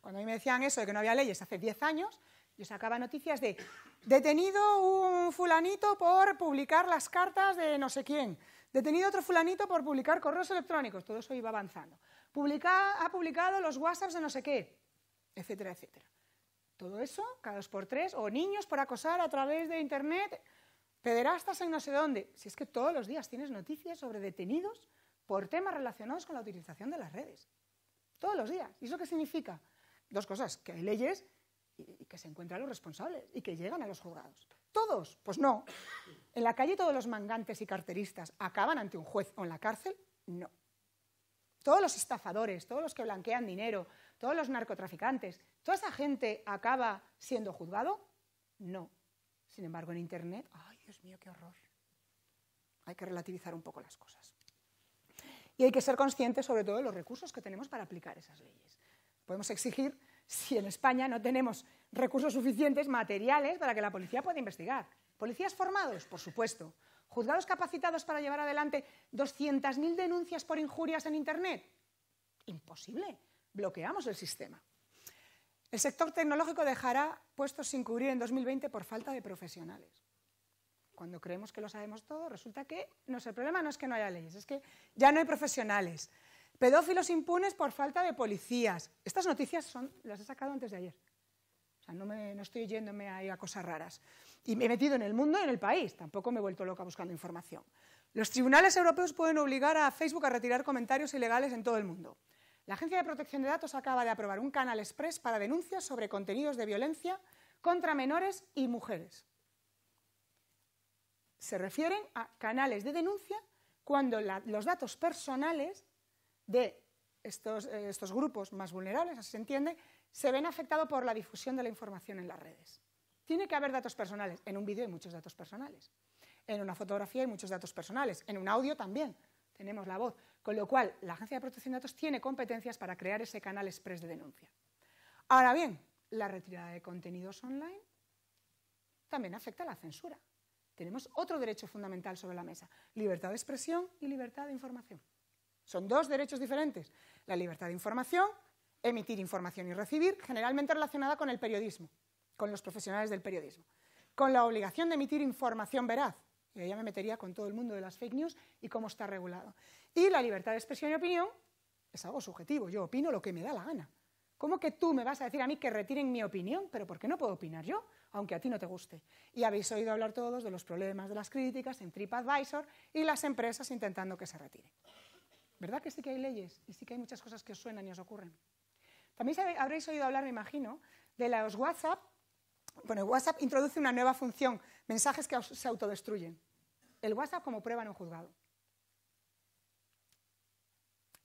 Cuando a mí me decían eso de que no había leyes hace 10 años, yo sacaba noticias de detenido un fulanito por publicar las cartas de no sé quién, detenido otro fulanito por publicar correos electrónicos, todo eso iba avanzando. ha publicado los WhatsApps de no sé qué, etcétera, etcétera. Todo eso, cada dos por tres, o niños por acosar a través de Internet, pederastas en no sé dónde. Si es que todos los días tienes noticias sobre detenidos por temas relacionados con la utilización de las redes. Todos los días. ¿Y eso qué significa? Dos cosas, que hay leyes y que se encuentran los responsables y que llegan a los juzgados. ¿Todos? Pues no. ¿En la calle todos los mangantes y carteristas acaban ante un juez o en la cárcel? No. Todos los estafadores, todos los que blanquean dinero, todos los narcotraficantes, ¿toda esa gente acaba siendo juzgado? No. Sin embargo, en Internet, ay Dios mío, qué horror. Hay que relativizar un poco las cosas. Y hay que ser conscientes sobre todo de los recursos que tenemos para aplicar esas leyes. Podemos exigir si en España no tenemos recursos suficientes, materiales, para que la policía pueda investigar. Policías formados, por supuesto. Juzgados capacitados para llevar adelante 200.000 denuncias por injurias en Internet. Imposible. Bloqueamos el sistema. El sector tecnológico dejará puestos sin cubrir en 2020 por falta de profesionales. Cuando creemos que lo sabemos todo, resulta que no es el problema no es que no haya leyes, es que ya no hay profesionales. Pedófilos impunes por falta de policías. Estas noticias son, las he sacado antes de ayer. O sea, no, me, no estoy yéndome a cosas raras. Y me he metido en el mundo y en el país. Tampoco me he vuelto loca buscando información. Los tribunales europeos pueden obligar a Facebook a retirar comentarios ilegales en todo el mundo. La Agencia de Protección de Datos acaba de aprobar un canal express para denuncias sobre contenidos de violencia contra menores y mujeres. Se refieren a canales de denuncia cuando los datos personales de eh, estos, grupos más vulnerables, así se entiende, se ven afectados por la difusión de la información en las redes. Tiene que haber datos personales. En un vídeo hay muchos datos personales. En una fotografía hay muchos datos personales. En un audio también tenemos la voz. Con lo cual, la Agencia de Protección de Datos tiene competencias para crear ese canal express de denuncia. Ahora bien, la retirada de contenidos online también afecta a la censura. Tenemos otro derecho fundamental sobre la mesa, libertad de expresión y libertad de información. Son dos derechos diferentes. La libertad de información, emitir información y recibir, generalmente relacionada con el periodismo, con los profesionales del periodismo. Con la obligación de emitir información veraz, y ahí ya me metería con todo el mundo de las fake news y cómo está regulado. Y la libertad de expresión y opinión es algo subjetivo, yo opino lo que me da la gana. ¿Cómo que tú me vas a decir a mí que retiren mi opinión? Pero ¿por qué no puedo opinar yo? Aunque a ti no te guste. Y habéis oído hablar todos de los problemas de las críticas en TripAdvisor y las empresas intentando que se retiren. ¿Verdad que sí que hay leyes y sí que hay muchas cosas que os suenan y os ocurren? También habréis oído hablar, me imagino, de los WhatsApp. Bueno, el WhatsApp introduce una nueva función, mensajes que se autodestruyen. El WhatsApp como prueba en un juzgado.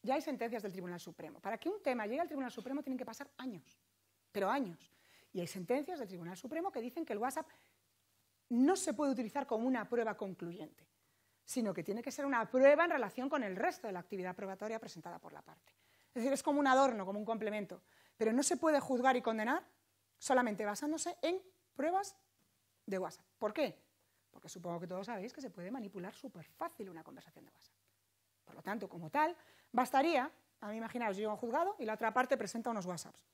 Ya hay sentencias del Tribunal Supremo. Para que un tema llegue al Tribunal Supremo tienen que pasar años, pero años. Y hay sentencias del Tribunal Supremo que dicen que el WhatsApp no se puede utilizar como una prueba concluyente sino que tiene que ser una prueba en relación con el resto de la actividad probatoria presentada por la parte. Es decir, es como un adorno, como un complemento, pero no se puede juzgar y condenar solamente basándose en pruebas de WhatsApp. ¿Por qué? Porque supongo que todos sabéis que se puede manipular súper fácil una conversación de WhatsApp. Por lo tanto, como tal, bastaría, a mí imaginaros, yo en un juzgado y la otra parte presenta unos WhatsApps.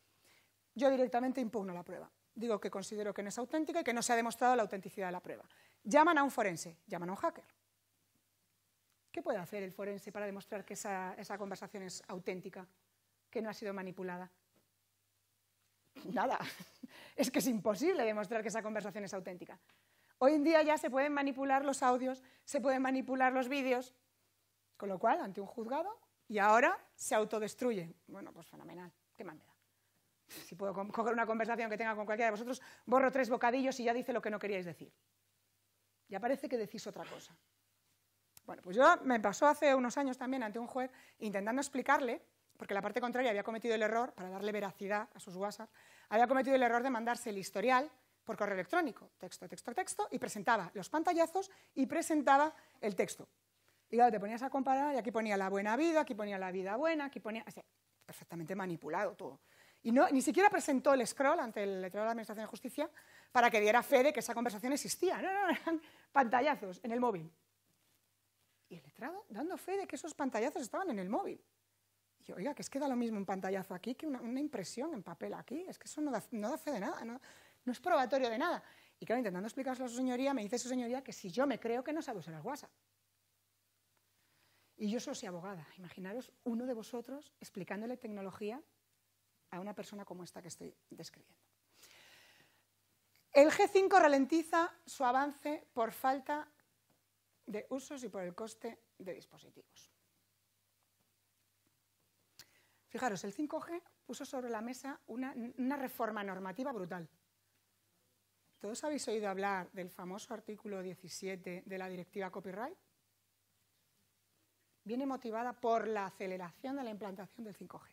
Yo directamente impugno la prueba. Digo que considero que no es auténtica y que no se ha demostrado la autenticidad de la prueba. Llaman a un forense, llaman a un hacker. ¿Qué puede hacer el forense para demostrar que esa, conversación es auténtica, que no ha sido manipulada? Nada. Es que es imposible demostrar que esa conversación es auténtica. Hoy en día ya se pueden manipular los audios, se pueden manipular los vídeos, con lo cual, ante un juzgado, y ahora se autodestruye. Bueno, pues fenomenal, qué más me da. Si puedo coger una conversación que tenga con cualquiera de vosotros, borro tres bocadillos y ya dice lo que no queríais decir. Ya parece que decís otra cosa. Bueno, pues yo me pasó hace unos años también ante un juez intentando explicarle, porque la parte contraria había cometido el error, para darle veracidad a sus WhatsApp, había cometido el error de mandarse el historial por correo electrónico, texto, texto, texto, y presentaba los pantallazos y presentaba el texto. Y claro, te ponías a comparar y aquí ponía la buena vida, aquí ponía la vida buena, aquí ponía... O sea, perfectamente manipulado todo. Y ni siquiera presentó el scroll ante el letrero de la Administración de Justicia para que diera fe de que esa conversación existía. No, no, eran pantallazos en el móvil. Y el letrado dando fe de que esos pantallazos estaban en el móvil. Y yo, oiga, que es que da lo mismo un pantallazo aquí que una, impresión en papel aquí. Es que eso no da, fe de nada, no, es probatorio de nada. Y claro, intentando explicárselo a su señoría, me dice su señoría que si yo me creo que no sabe usar el WhatsApp. Y yo solo soy abogada. Imaginaros uno de vosotros explicándole tecnología a una persona como esta que estoy describiendo. El G5 ralentiza su avance por falta de usos y por el coste de dispositivos. Fijaros, el 5G puso sobre la mesa una, reforma normativa brutal. ¿Todos habéis oído hablar del famoso artículo 17 de la directiva copyright? Viene motivada por la aceleración de la implantación del 5G,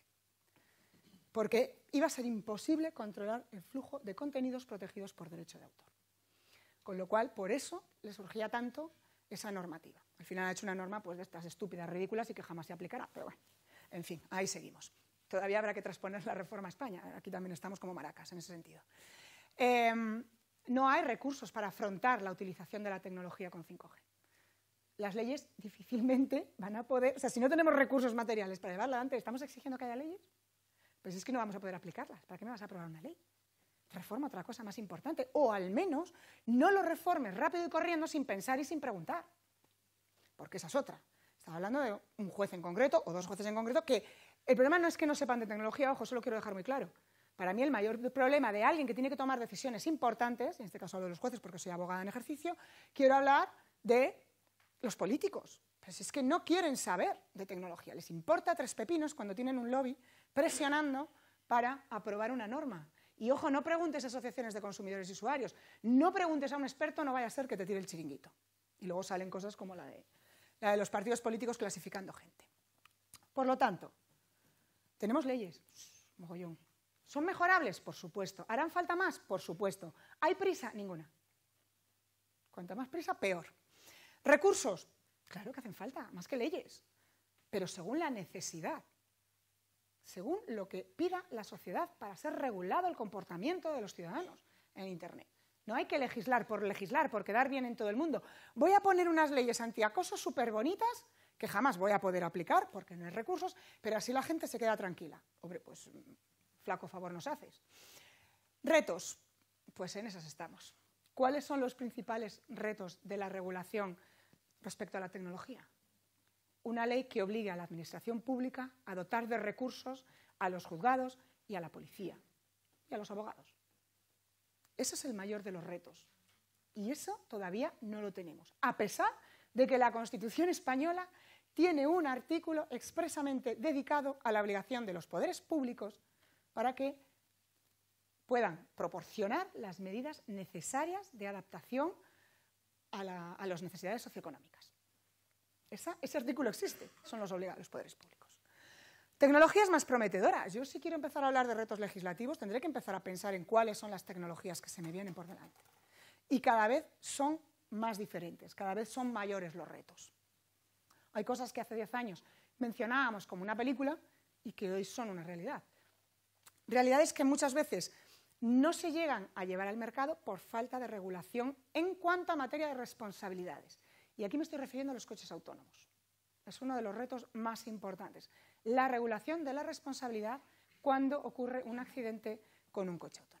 porque iba a ser imposible controlar el flujo de contenidos protegidos por derecho de autor. Con lo cual, por eso le surgía tanto esa normativa. Al final ha hecho una norma pues, de estas estúpidas, ridículas y que jamás se aplicará. Pero bueno, en fin, ahí seguimos. Todavía habrá que transponer la reforma a España. Aquí también estamos como maracas en ese sentido. Em, no hay recursos para afrontar la utilización de la tecnología con 5G. Las leyes difícilmente van a poder, o sea, si no tenemos recursos materiales para llevarla adelante, ¿estamos exigiendo que haya leyes? Pues es que no vamos a poder aplicarlas. ¿Para qué me vas a aprobar una ley? reforma otra cosa más importante. O al menos no lo reformes rápido y corriendo sin pensar y sin preguntar. Porque esa es otra. Estaba hablando de un juez en concreto o dos jueces en concreto que el problema no es que no sepan de tecnología, ojo, solo quiero dejar muy claro. Para mí el mayor problema de alguien que tiene que tomar decisiones importantes, en este caso hablo de los jueces porque soy abogada en ejercicio, quiero hablar de los políticos. es que no quieren saber de tecnología, les importa tres pepinos cuando tienen un lobby presionando para aprobar una norma. Y ojo, no preguntes a asociaciones de consumidores y usuarios, no preguntes a un experto, no vaya a ser que te tire el chiringuito. Y luego salen cosas como la de, la de los partidos políticos clasificando gente. Por lo tanto, tenemos leyes, mogollón. ¿Son mejorables? Por supuesto. ¿Harán falta más? Por supuesto. ¿Hay prisa? Ninguna. Cuanta más prisa, peor. ¿Recursos? Claro que hacen falta, más que leyes, pero según la necesidad según lo que pida la sociedad para ser regulado el comportamiento de los ciudadanos en Internet. No hay que legislar por legislar, por quedar bien en todo el mundo. Voy a poner unas leyes antiacoso súper bonitas que jamás voy a poder aplicar porque no hay recursos, pero así la gente se queda tranquila. Hombre, pues flaco favor nos haces. Retos. Pues en esas estamos. ¿Cuáles son los principales retos de la regulación respecto a la tecnología? una ley que obligue a la Administración Pública a dotar de recursos a los juzgados y a la policía y a los abogados. Ese es el mayor de los retos. Y eso todavía no lo tenemos, a pesar de que la Constitución española tiene un artículo expresamente dedicado a la obligación de los poderes públicos para que puedan proporcionar las medidas necesarias de adaptación a las necesidades socioeconómicas ese artículo existe, son los obligados los poderes públicos. Tecnologías más prometedoras. Yo si quiero empezar a hablar de retos legislativos tendré que empezar a pensar en cuáles son las tecnologías que se me vienen por delante. Y cada vez son más diferentes, cada vez son mayores los retos. Hay cosas que hace 10 años mencionábamos como una película y que hoy son una realidad. Realidades que muchas veces no se llegan a llevar al mercado por falta de regulación en cuanto a materia de responsabilidades. Y aquí me estoy refiriendo a los coches autónomos. Es uno de los retos más importantes. La regulación de la responsabilidad cuando ocurre un accidente con un coche autónomo.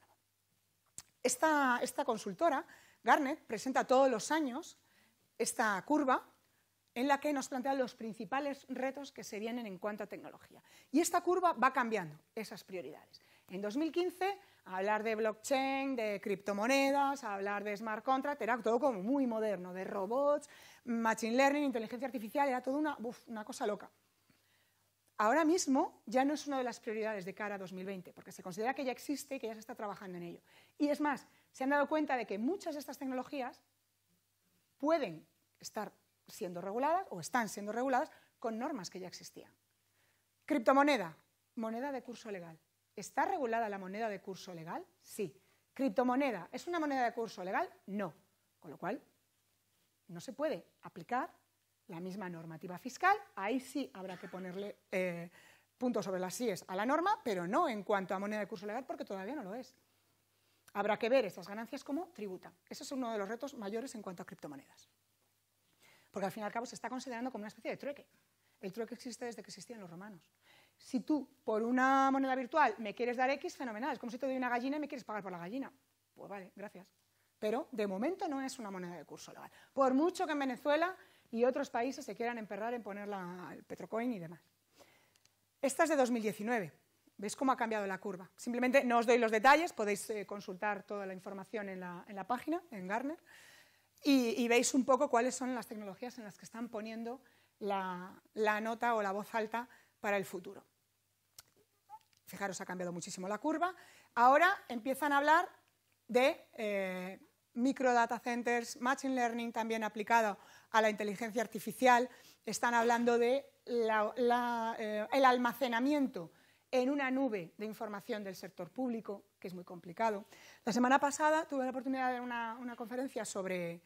Esta, consultora, Garnet, presenta todos los años esta curva en la que nos plantea los principales retos que se vienen en cuanto a tecnología. Y esta curva va cambiando esas prioridades. En 2015, hablar de blockchain, de criptomonedas, hablar de smart contract, era todo como muy moderno, de robots, Machine Learning, inteligencia artificial, era toda una, cosa loca. Ahora mismo ya no es una de las prioridades de cara a 2020, porque se considera que ya existe y que ya se está trabajando en ello. Y es más, se han dado cuenta de que muchas de estas tecnologías pueden estar siendo reguladas o están siendo reguladas con normas que ya existían. Criptomoneda, moneda de curso legal. ¿Está regulada la moneda de curso legal? Sí. ¿Criptomoneda es una moneda de curso legal? No. Con lo cual, no se puede aplicar la misma normativa fiscal. Ahí sí habrá que ponerle eh, puntos sobre las SIES a la norma, pero no en cuanto a moneda de curso legal, porque todavía no lo es. Habrá que ver esas ganancias como tributa. Ese es uno de los retos mayores en cuanto a criptomonedas. Porque al fin y al cabo se está considerando como una especie de trueque. El trueque existe desde que existían los romanos. Si tú, por una moneda virtual, me quieres dar X, fenomenal. Es como si te doy una gallina y me quieres pagar por la gallina. Pues vale, gracias. Pero de momento no es una moneda de curso legal. Por mucho que en Venezuela y otros países se quieran emperrar en poner la, Petrocoin y demás. Esta es de 2019. ¿Veis cómo ha cambiado la curva? Simplemente no os doy los detalles, podéis eh, consultar toda la información en la, página, en Garner, y, veis un poco cuáles son las tecnologías en las que están poniendo la, nota o la voz alta para el futuro. Fijaros, ha cambiado muchísimo la curva. Ahora empiezan a hablar de eh, micro data centers, machine learning también aplicado a la inteligencia artificial, están hablando de eh, el almacenamiento en una nube de información del sector público, que es muy complicado. La semana pasada tuve la oportunidad de una, una conferencia sobre,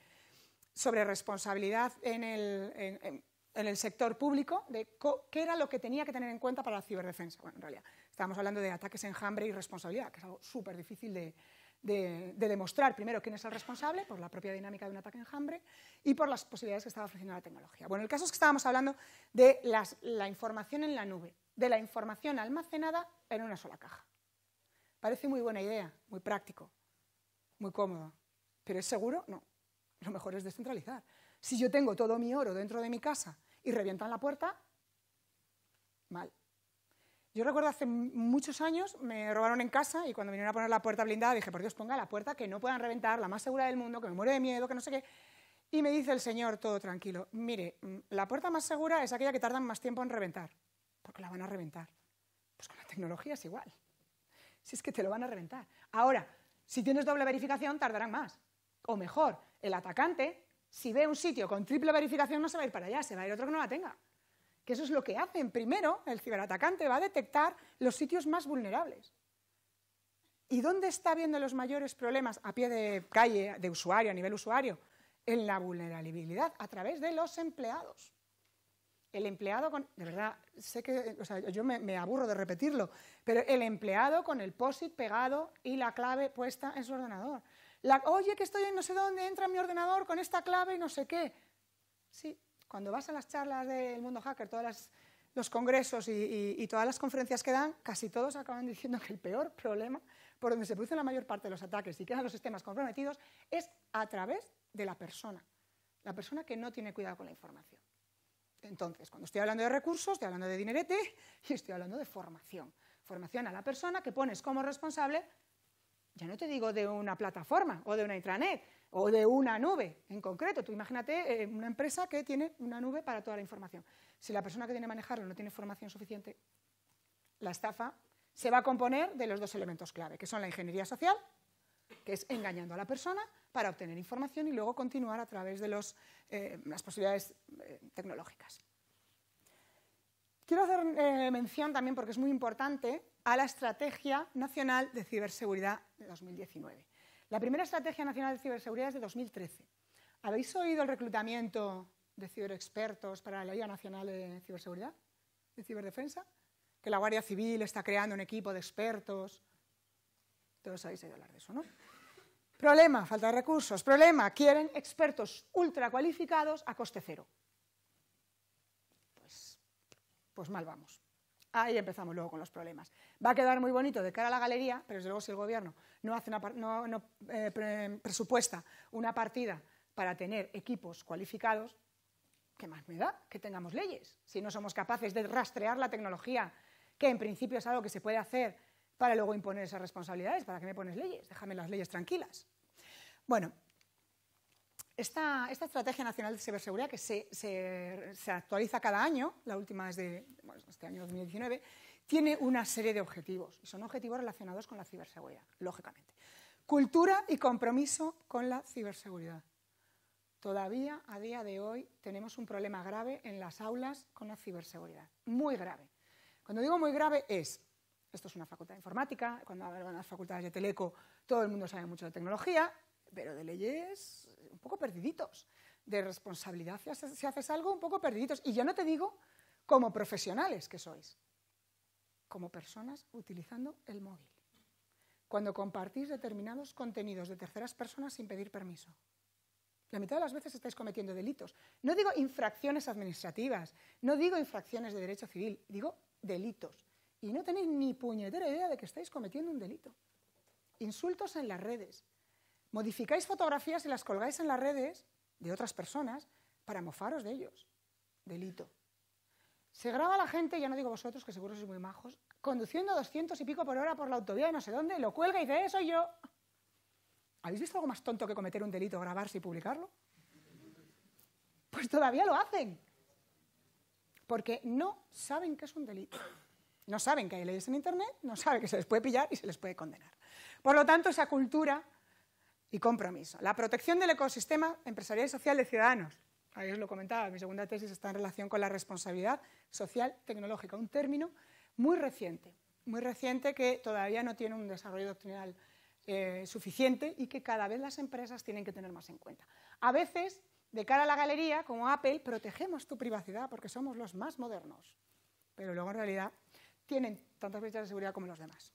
sobre responsabilidad en el, en, en el sector público, de qué era lo que tenía que tener en cuenta para la ciberdefensa. Bueno, en realidad, estábamos hablando de ataques enjambre y responsabilidad, que es algo súper difícil de, de, demostrar primero quién es el responsable por la propia dinámica de un ataque enjambre y por las posibilidades que estaba ofreciendo la tecnología. Bueno, el caso es que estábamos hablando de la información en la nube, de la información almacenada en una sola caja. Parece muy buena idea, muy práctico, muy cómodo, pero ¿es seguro? No. Lo mejor es descentralizar. Si yo tengo todo mi oro dentro de mi casa y revientan la puerta, mal. Yo recuerdo hace muchos años me robaron en casa y cuando vinieron a poner la puerta blindada dije, por Dios, ponga la puerta que no puedan reventar, la más segura del mundo, que me muero de miedo, que no sé qué. Y me dice el señor, todo tranquilo, mire, mm, la puerta más segura es aquella que tardan más tiempo en reventar, porque la van a reventar. Pues con la tecnología es igual. Si es que te lo van a reventar. Ahora, si tienes doble verificación, tardarán más. O mejor, el atacante, si ve un sitio con triple verificación, no se va a ir para allá, se va a ir otro que no la tenga. Y eso es lo que hacen. Primero, el ciberatacante va a detectar los sitios más vulnerables. ¿Y dónde está viendo los mayores problemas a pie de calle, de usuario, a nivel usuario? En la vulnerabilidad, a través de los empleados. El empleado con, de verdad, sé que, o sea, yo me, aburro de repetirlo, pero el empleado con el POSIT pegado y la clave puesta en su ordenador. Oye, que estoy en no sé dónde, entra mi ordenador con esta clave y no sé qué. Sí, cuando vas a las charlas del mundo hacker, todos los congresos y, todas las conferencias que dan, casi todos acaban diciendo que el peor problema por donde se producen la mayor parte de los ataques y quedan los sistemas comprometidos es a través de la persona, la persona que no tiene cuidado con la información. Entonces, cuando estoy hablando de recursos, estoy hablando de dinerete y estoy hablando de formación. Formación a la persona que pones como responsable, ya no te digo de una plataforma o de una intranet, o de una nube en concreto. Tú imagínate eh, una empresa que tiene una nube para toda la información. Si la persona que tiene que manejarlo no tiene formación suficiente, la estafa se va a componer de los dos elementos clave, que son la ingeniería social, que es engañando a la persona para obtener información y luego continuar a través de eh, las posibilidades eh, tecnológicas. Quiero hacer mención también, porque es muy importante, a la Estrategia Nacional de Ciberseguridad de 2019. La primera Estrategia Nacional de Ciberseguridad es de 2013. ¿Habéis oído el reclutamiento de ciberexpertos para la Liga Nacional de Ciberseguridad, de Ciberdefensa? Que la Guardia Civil está creando un equipo de expertos. Todos habéis oído hablar de eso, ¿no? Problema, falta de recursos. Problema, quieren expertos ultra cualificados a coste cero. Pues, pues mal vamos. Ahí empezamos luego con los problemas. Va a quedar muy bonito de cara a la galería, pero desde luego si el gobierno no, hace una, eh, presupuesta una partida para tener equipos cualificados, ¿qué más me da que tengamos leyes? Si no somos capaces de rastrear la tecnología, que en principio es algo que se puede hacer para luego imponer esas responsabilidades, ¿para qué me pones leyes? Déjame las leyes tranquilas. Bueno, esta, Estrategia Nacional de Ciberseguridad, que se, actualiza cada año, la última es de este año 2019, tiene una serie de objetivos, y son objetivos relacionados con la ciberseguridad, lógicamente. Cultura y compromiso con la ciberseguridad. Todavía, a día de hoy, tenemos un problema grave en las aulas con la ciberseguridad, muy grave. Cuando digo muy grave es, esto es una facultad de informática, cuando hablan las facultades de teleco, todo el mundo sabe mucho de tecnología, pero de leyes un poco perdiditos de responsabilidad si haces, algo, un poco perdiditos. Y yo no te digo como profesionales que sois, como personas utilizando el móvil. Cuando compartís determinados contenidos de terceras personas sin pedir permiso. La mitad de las veces estáis cometiendo delitos. No digo infracciones administrativas, no digo infracciones de derecho civil, digo delitos. Y no tenéis ni puñetera idea de que estáis cometiendo un delito. Insultos en las redes, modificáis fotografías y las colgáis en las redes de otras personas para mofaros de ellos. Delito. Se graba la gente, ya no digo vosotros, que seguro sois muy majos, conduciendo 200 y pico por hora por la autovía y no sé dónde, lo cuelga y dice, eso eh, soy yo! ¿Habéis visto algo más tonto que cometer un delito, grabarse y publicarlo? Pues todavía lo hacen. Porque no saben que es un delito. No saben que hay leyes en Internet, no saben que se les puede pillar y se les puede condenar. Por lo tanto, esa cultura y compromiso. La protección del ecosistema empresarial y social de ciudadanos. Ahí os lo comentaba, mi segunda tesis está en relación con la responsabilidad social tecnológica, un término muy reciente, muy reciente que todavía no tiene un desarrollo doctrinal eh, suficiente y que cada vez las empresas tienen que tener más en cuenta. A veces, de cara a la galería, como Apple, protegemos tu privacidad porque somos los más modernos, pero luego en realidad tienen tantas brechas de seguridad como los demás.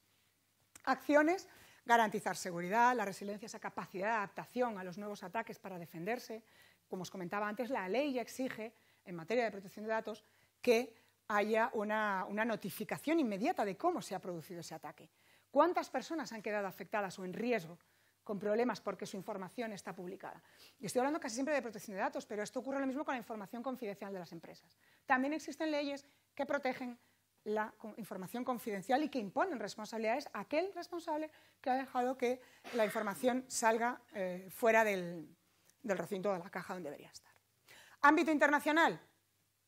Acciones garantizar seguridad, la resiliencia, esa capacidad de adaptación a los nuevos ataques para defenderse. Como os comentaba antes, la ley ya exige, en materia de protección de datos, que haya una, una notificación inmediata de cómo se ha producido ese ataque. ¿Cuántas personas han quedado afectadas o en riesgo con problemas porque su información está publicada. Y estoy hablando casi siempre de protección de datos, pero esto ocurre lo mismo con la información confidencial de las empresas. También existen leyes que protegen la información confidencial y que imponen responsabilidades a aquel responsable que ha dejado que la información salga eh, fuera del, del recinto de la caja donde debería estar. Ámbito internacional.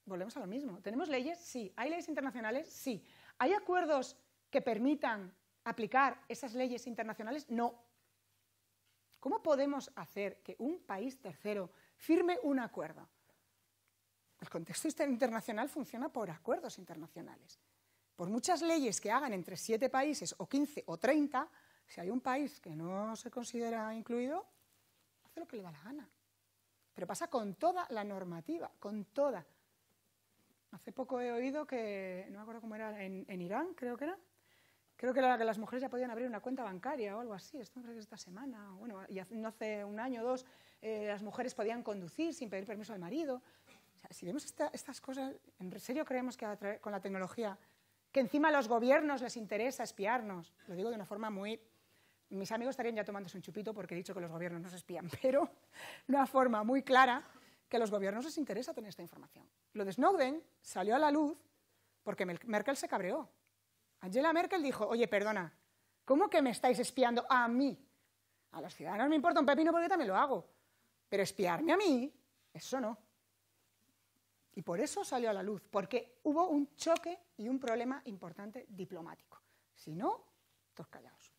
Volvemos a lo mismo. ¿Tenemos leyes? Sí. ¿Hay leyes internacionales? Sí. ¿Hay acuerdos que permitan aplicar esas leyes internacionales? No. ¿Cómo podemos hacer que un país tercero firme un acuerdo? El contexto internacional funciona por acuerdos internacionales por muchas leyes que hagan entre siete países o quince o treinta, si hay un país que no se considera incluido, hace lo que le da la gana. Pero pasa con toda la normativa, con toda. Hace poco he oído que, no me acuerdo cómo era, en, Irán creo que era, creo que, era que las mujeres ya podían abrir una cuenta bancaria o algo así, esto creo de esta semana, bueno, y hace, no hace un año o dos eh, las mujeres podían conducir sin pedir permiso al marido. si vemos estas cosas, ¿en serio creemos que con la tecnología encima a los gobiernos les interesa espiarnos. Lo digo de una forma muy... Mis amigos estarían ya tomándose un chupito porque he dicho que los gobiernos se espían, pero de una forma muy clara que a los gobiernos les interesa tener esta información. Lo de Snowden salió a la luz porque Merkel se cabreó. Angela Merkel dijo, oye, perdona, ¿cómo que me estáis espiando a mí? A los ciudadanos me importa un pepino porque también lo hago, pero espiarme a mí, eso no. Y por eso salió a la luz, porque hubo un choque y un problema importante diplomático. Si no, todos callados.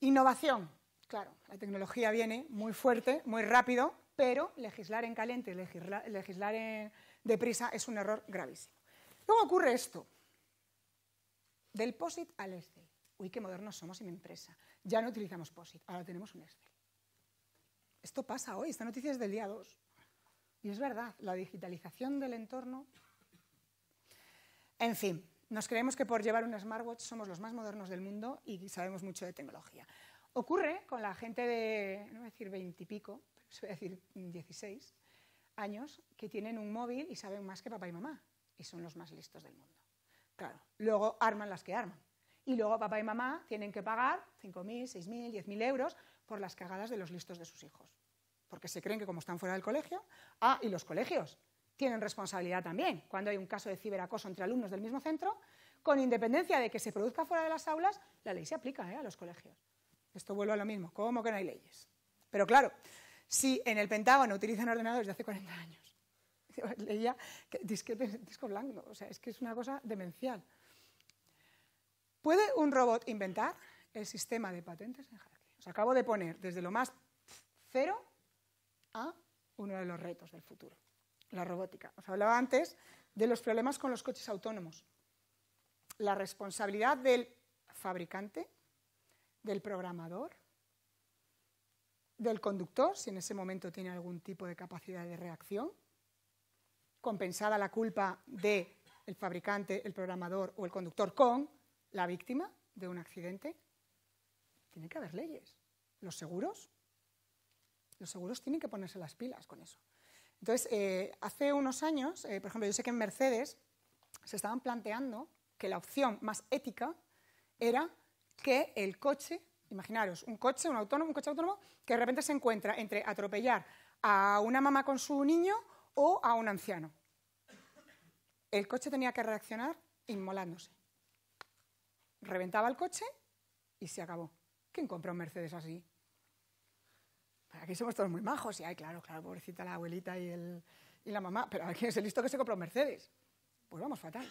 Innovación. Claro, la tecnología viene muy fuerte, muy rápido, pero legislar en caliente, legislar, legislar deprisa es un error gravísimo. Luego ocurre esto, del POSIT al Excel. Uy, qué modernos somos en mi empresa. Ya no utilizamos POSIT, ahora tenemos un Excel. Esto pasa hoy, esta noticia es del día 2. Y es verdad, la digitalización del entorno... En fin, nos creemos que por llevar un smartwatch somos los más modernos del mundo y sabemos mucho de tecnología. Ocurre con la gente de, no voy a decir veintipico, pero voy a decir 16 años, que tienen un móvil y saben más que papá y mamá y son los más listos del mundo. Claro, luego arman las que arman. Y luego papá y mamá tienen que pagar cinco mil, seis mil, diez mil euros por las cagadas de los listos de sus hijos porque se creen que como están fuera del colegio, ah, y los colegios tienen responsabilidad también cuando hay un caso de ciberacoso entre alumnos del mismo centro, con independencia de que se produzca fuera de las aulas, la ley se aplica eh, a los colegios. Esto vuelve a lo mismo, ¿cómo que no hay leyes? Pero claro, si en el Pentágono utilizan ordenadores de hace 40 años, leía que disco blanco, o sea, es que es una cosa demencial. ¿Puede un robot inventar el sistema de patentes en Os acabo de poner desde lo más cero a uno de los retos del futuro, la robótica. Os hablaba antes de los problemas con los coches autónomos. La responsabilidad del fabricante, del programador, del conductor, si en ese momento tiene algún tipo de capacidad de reacción, compensada la culpa del el fabricante, el programador o el conductor con la víctima de un accidente. Tiene que haber leyes. Los seguros, los seguros tienen que ponerse las pilas con eso. Entonces, eh, hace unos años, eh, por ejemplo, yo sé que en Mercedes se estaban planteando que la opción más ética era que el coche, imaginaros, un coche, un autónomo, un coche autónomo, que de repente se encuentra entre atropellar a una mamá con su niño o a un anciano. El coche tenía que reaccionar inmolándose. Reventaba el coche y se acabó. ¿Quién compra un Mercedes así? Aquí somos todos muy majos y, hay claro, claro, pobrecita la abuelita y, el, y la mamá, pero aquí es el listo que se compró Mercedes. Pues vamos, fatal.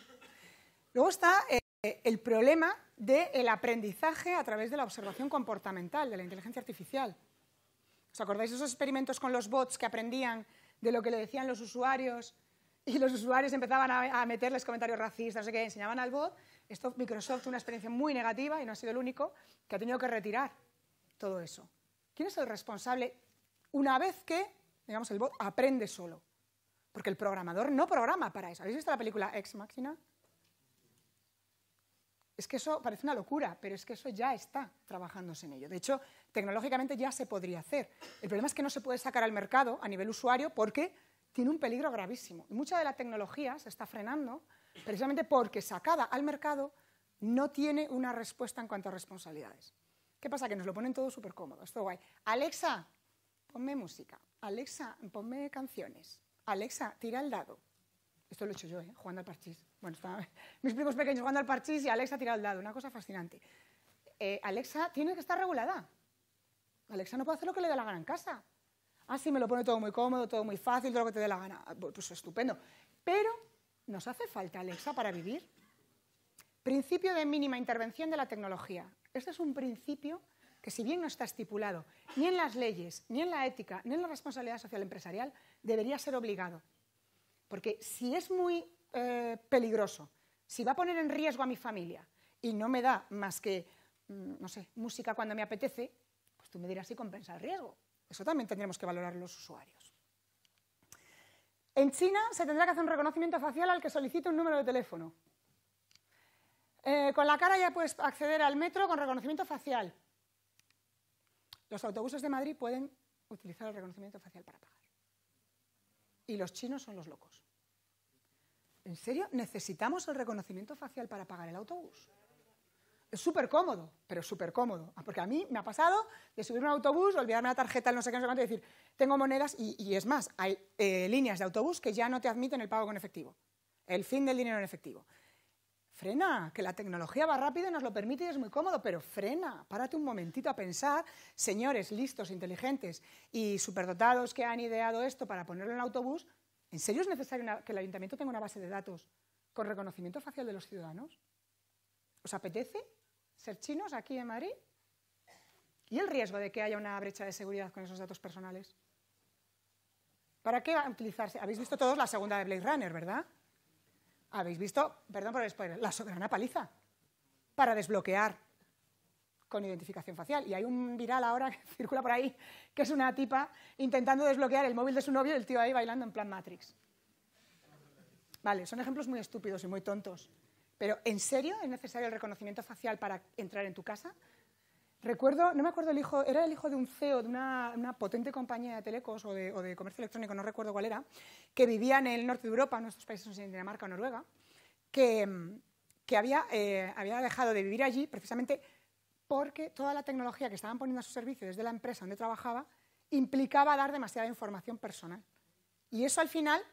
Luego está eh, el problema del aprendizaje a través de la observación comportamental, de la inteligencia artificial. ¿Os acordáis de esos experimentos con los bots que aprendían de lo que le decían los usuarios y los usuarios empezaban a, meterles comentarios racistas, no sé qué, enseñaban al bot? Esto Microsoft una experiencia muy negativa y no ha sido el único que ha tenido que retirar todo eso. ¿Quién es el responsable una vez que, digamos, el bot aprende solo? Porque el programador no programa para eso. ¿Habéis visto la película Ex Machina? Es que eso parece una locura, pero es que eso ya está trabajándose en ello. De hecho, tecnológicamente ya se podría hacer. El problema es que no se puede sacar al mercado a nivel usuario porque tiene un peligro gravísimo. Y mucha de la tecnología se está frenando precisamente porque sacada al mercado no tiene una respuesta en cuanto a responsabilidades. ¿Qué pasa? Que nos lo ponen todo súper cómodo, esto guay. Alexa, ponme música. Alexa, ponme canciones. Alexa, tira el dado. Esto lo he hecho yo, ¿eh? jugando al parchís. Bueno, estaba... mis primos pequeños jugando al parchís y Alexa tira el dado, una cosa fascinante. Eh, Alexa tiene que estar regulada. Alexa no puede hacer lo que le dé la gana en casa. Así ah, sí, me lo pone todo muy cómodo, todo muy fácil, todo lo que te dé la gana. Ah, pues estupendo. Pero nos hace falta Alexa para vivir. Principio de mínima intervención de la tecnología. Este es un principio que si bien no está estipulado ni en las leyes, ni en la ética, ni en la responsabilidad social empresarial, debería ser obligado. Porque si es muy eh, peligroso, si va a poner en riesgo a mi familia y no me da más que, mm, no sé, música cuando me apetece, pues tú me dirás si compensa el riesgo. Eso también tendremos que valorar los usuarios. En China se tendrá que hacer un reconocimiento facial al que solicite un número de teléfono. Eh, con la cara ya puedes acceder al metro con reconocimiento facial. Los autobuses de Madrid pueden utilizar el reconocimiento facial para pagar. Y los chinos son los locos. ¿En serio? ¿Necesitamos el reconocimiento facial para pagar el autobús? Es súper cómodo, pero súper cómodo. Ah, porque a mí me ha pasado de subir un autobús, olvidarme la tarjeta, no sé qué, no sé cuánto, y decir, tengo monedas, y, es más, hay eh, líneas de autobús que ya no te admiten el pago con efectivo. El fin del dinero en efectivo frena, que la tecnología va rápido y nos lo permite y es muy cómodo, pero frena, párate un momentito a pensar, señores listos, inteligentes y superdotados que han ideado esto para ponerlo en autobús, ¿en serio es necesario que el ayuntamiento tenga una base de datos con reconocimiento facial de los ciudadanos? ¿Os apetece ser chinos aquí en Madrid? ¿Y el riesgo de que haya una brecha de seguridad con esos datos personales? ¿Para qué va a utilizarse? Habéis visto todos la segunda de Blade Runner, ¿verdad? habéis visto, perdón por el spoiler, la soberana paliza para desbloquear con identificación facial. Y hay un viral ahora que circula por ahí, que es una tipa intentando desbloquear el móvil de su novio y el tío ahí bailando en plan Matrix. Vale, son ejemplos muy estúpidos y muy tontos. Pero ¿en serio es necesario el reconocimiento facial para entrar en tu casa? Recuerdo, no me acuerdo el hijo, era el hijo de un CEO de una, potente compañía de telecos o de, comercio electrónico, no recuerdo cuál era, que vivía en el norte de Europa, en nuestros países, en Dinamarca o Noruega, que, había, eh, había dejado de vivir allí precisamente porque toda la tecnología que estaban poniendo a su servicio desde la empresa donde trabajaba implicaba dar demasiada información personal. Y eso al final,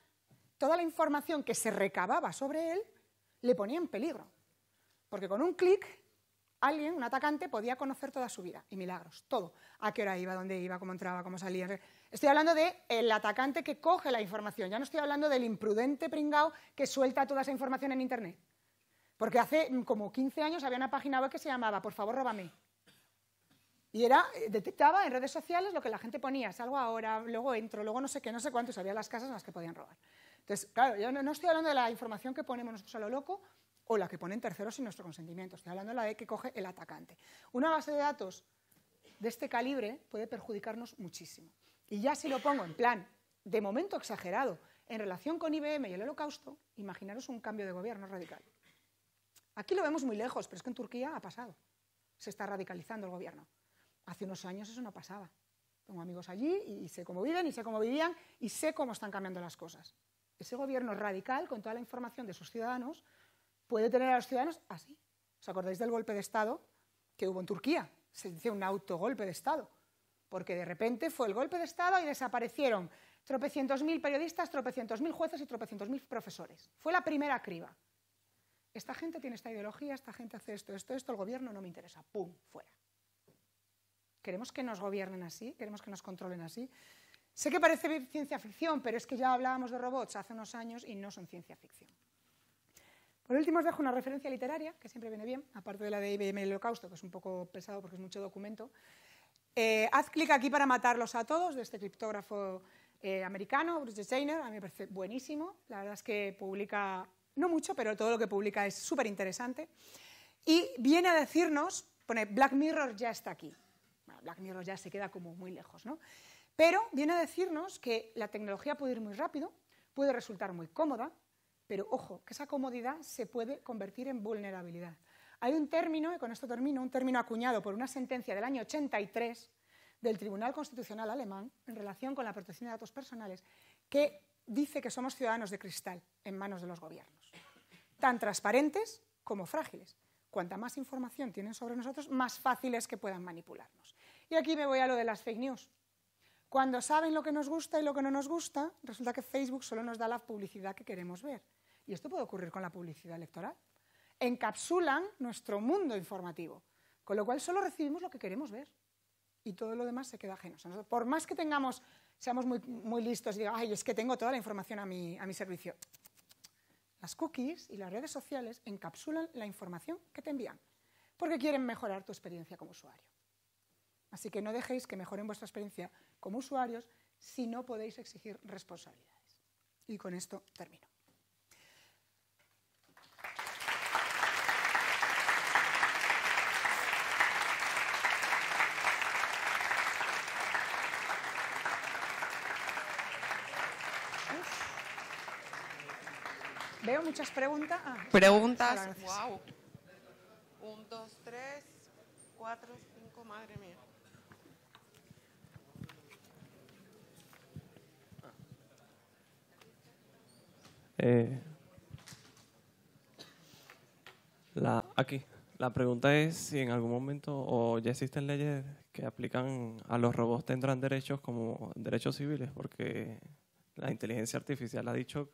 toda la información que se recababa sobre él le ponía en peligro. Porque con un clic alguien, un atacante, podía conocer toda su vida y milagros, todo. A qué hora iba, dónde iba, cómo entraba, cómo salía. Estoy hablando del atacante que coge la información. Ya no estoy hablando del imprudente pringao que suelta toda esa información en Internet. Porque hace mm, como 15 años había una página web que se llamaba Por favor, róbame. Y era, eh, detectaba en redes sociales lo que la gente ponía, salgo ahora, luego entro, luego no sé qué, no sé cuánto, y sabía las casas en las que podían robar. Entonces, claro, yo no estoy hablando de la información que ponemos nosotros a lo loco, o la que ponen terceros sin nuestro consentimiento. Estoy hablando de la de que coge el atacante. Una base de datos de este calibre puede perjudicarnos muchísimo. Y ya si lo pongo en plan, de momento exagerado, en relación con IBM y el holocausto, imaginaros un cambio de gobierno radical. Aquí lo vemos muy lejos, pero es que en Turquía ha pasado. Se está radicalizando el gobierno. Hace unos años eso no pasaba. Tengo amigos allí y sé cómo viven y sé cómo vivían y sé cómo están cambiando las cosas. Ese gobierno radical, con toda la información de sus ciudadanos, puede tener a los ciudadanos así. ¿Os acordáis del golpe de Estado que hubo en Turquía? Se dice un autogolpe de Estado, porque de repente fue el golpe de Estado y desaparecieron tropecientos mil periodistas, tropecientos mil jueces y tropecientos mil profesores. Fue la primera criba. Esta gente tiene esta ideología, esta gente hace esto, esto, esto, el gobierno no me interesa. ¡Pum! Fuera. Queremos que nos gobiernen así, queremos que nos controlen así. Sé que parece ciencia ficción, pero es que ya hablábamos de robots hace unos años y no son ciencia ficción. Por último, os dejo una referencia literaria, que siempre viene bien, aparte de la de IBM el Holocausto, que es un poco pesado porque es mucho documento. Eh, haz clic aquí para matarlos a todos, de este criptógrafo eh, americano, Bruce Schneier, a mí me parece buenísimo. La verdad es que publica, no mucho, pero todo lo que publica es súper interesante. Y viene a decirnos, pone, Black Mirror ya está aquí. Black Mirror ya se queda como muy lejos, ¿no? Pero viene a decirnos que la tecnología puede ir muy rápido, puede resultar muy cómoda, pero ojo, que esa comodidad se puede convertir en vulnerabilidad. Hay un término, y con esto termino, un término acuñado por una sentencia del año 83 del Tribunal Constitucional alemán en relación con la protección de datos personales, que dice que somos ciudadanos de cristal en manos de los gobiernos, tan transparentes como frágiles. Cuanta más información tienen sobre nosotros, más fácil es que puedan manipularnos. Y aquí me voy a lo de las fake news. Cuando saben lo que nos gusta y lo que no nos gusta, resulta que Facebook solo nos da la publicidad que queremos ver. Y esto puede ocurrir con la publicidad electoral. Encapsulan nuestro mundo informativo, con lo cual solo recibimos lo que queremos ver y todo lo demás se queda ajeno. por más que tengamos, seamos muy, listos y digamos, ay, es que tengo toda la información a mi servicio. Las cookies y las redes sociales encapsulan la información que te envían porque quieren mejorar tu experiencia como usuario. Así que no dejéis que mejoren vuestra experiencia como usuarios si no podéis exigir responsabilidades. Y con esto termino. muchas preguntas. Ah, preguntas. Wow. Un, dos, tres, cuatro, cinco, madre mía. Eh, la, aquí, la pregunta es si en algún momento o ya existen leyes que aplican a los robots tendrán derechos como derechos civiles, porque la inteligencia artificial ha dicho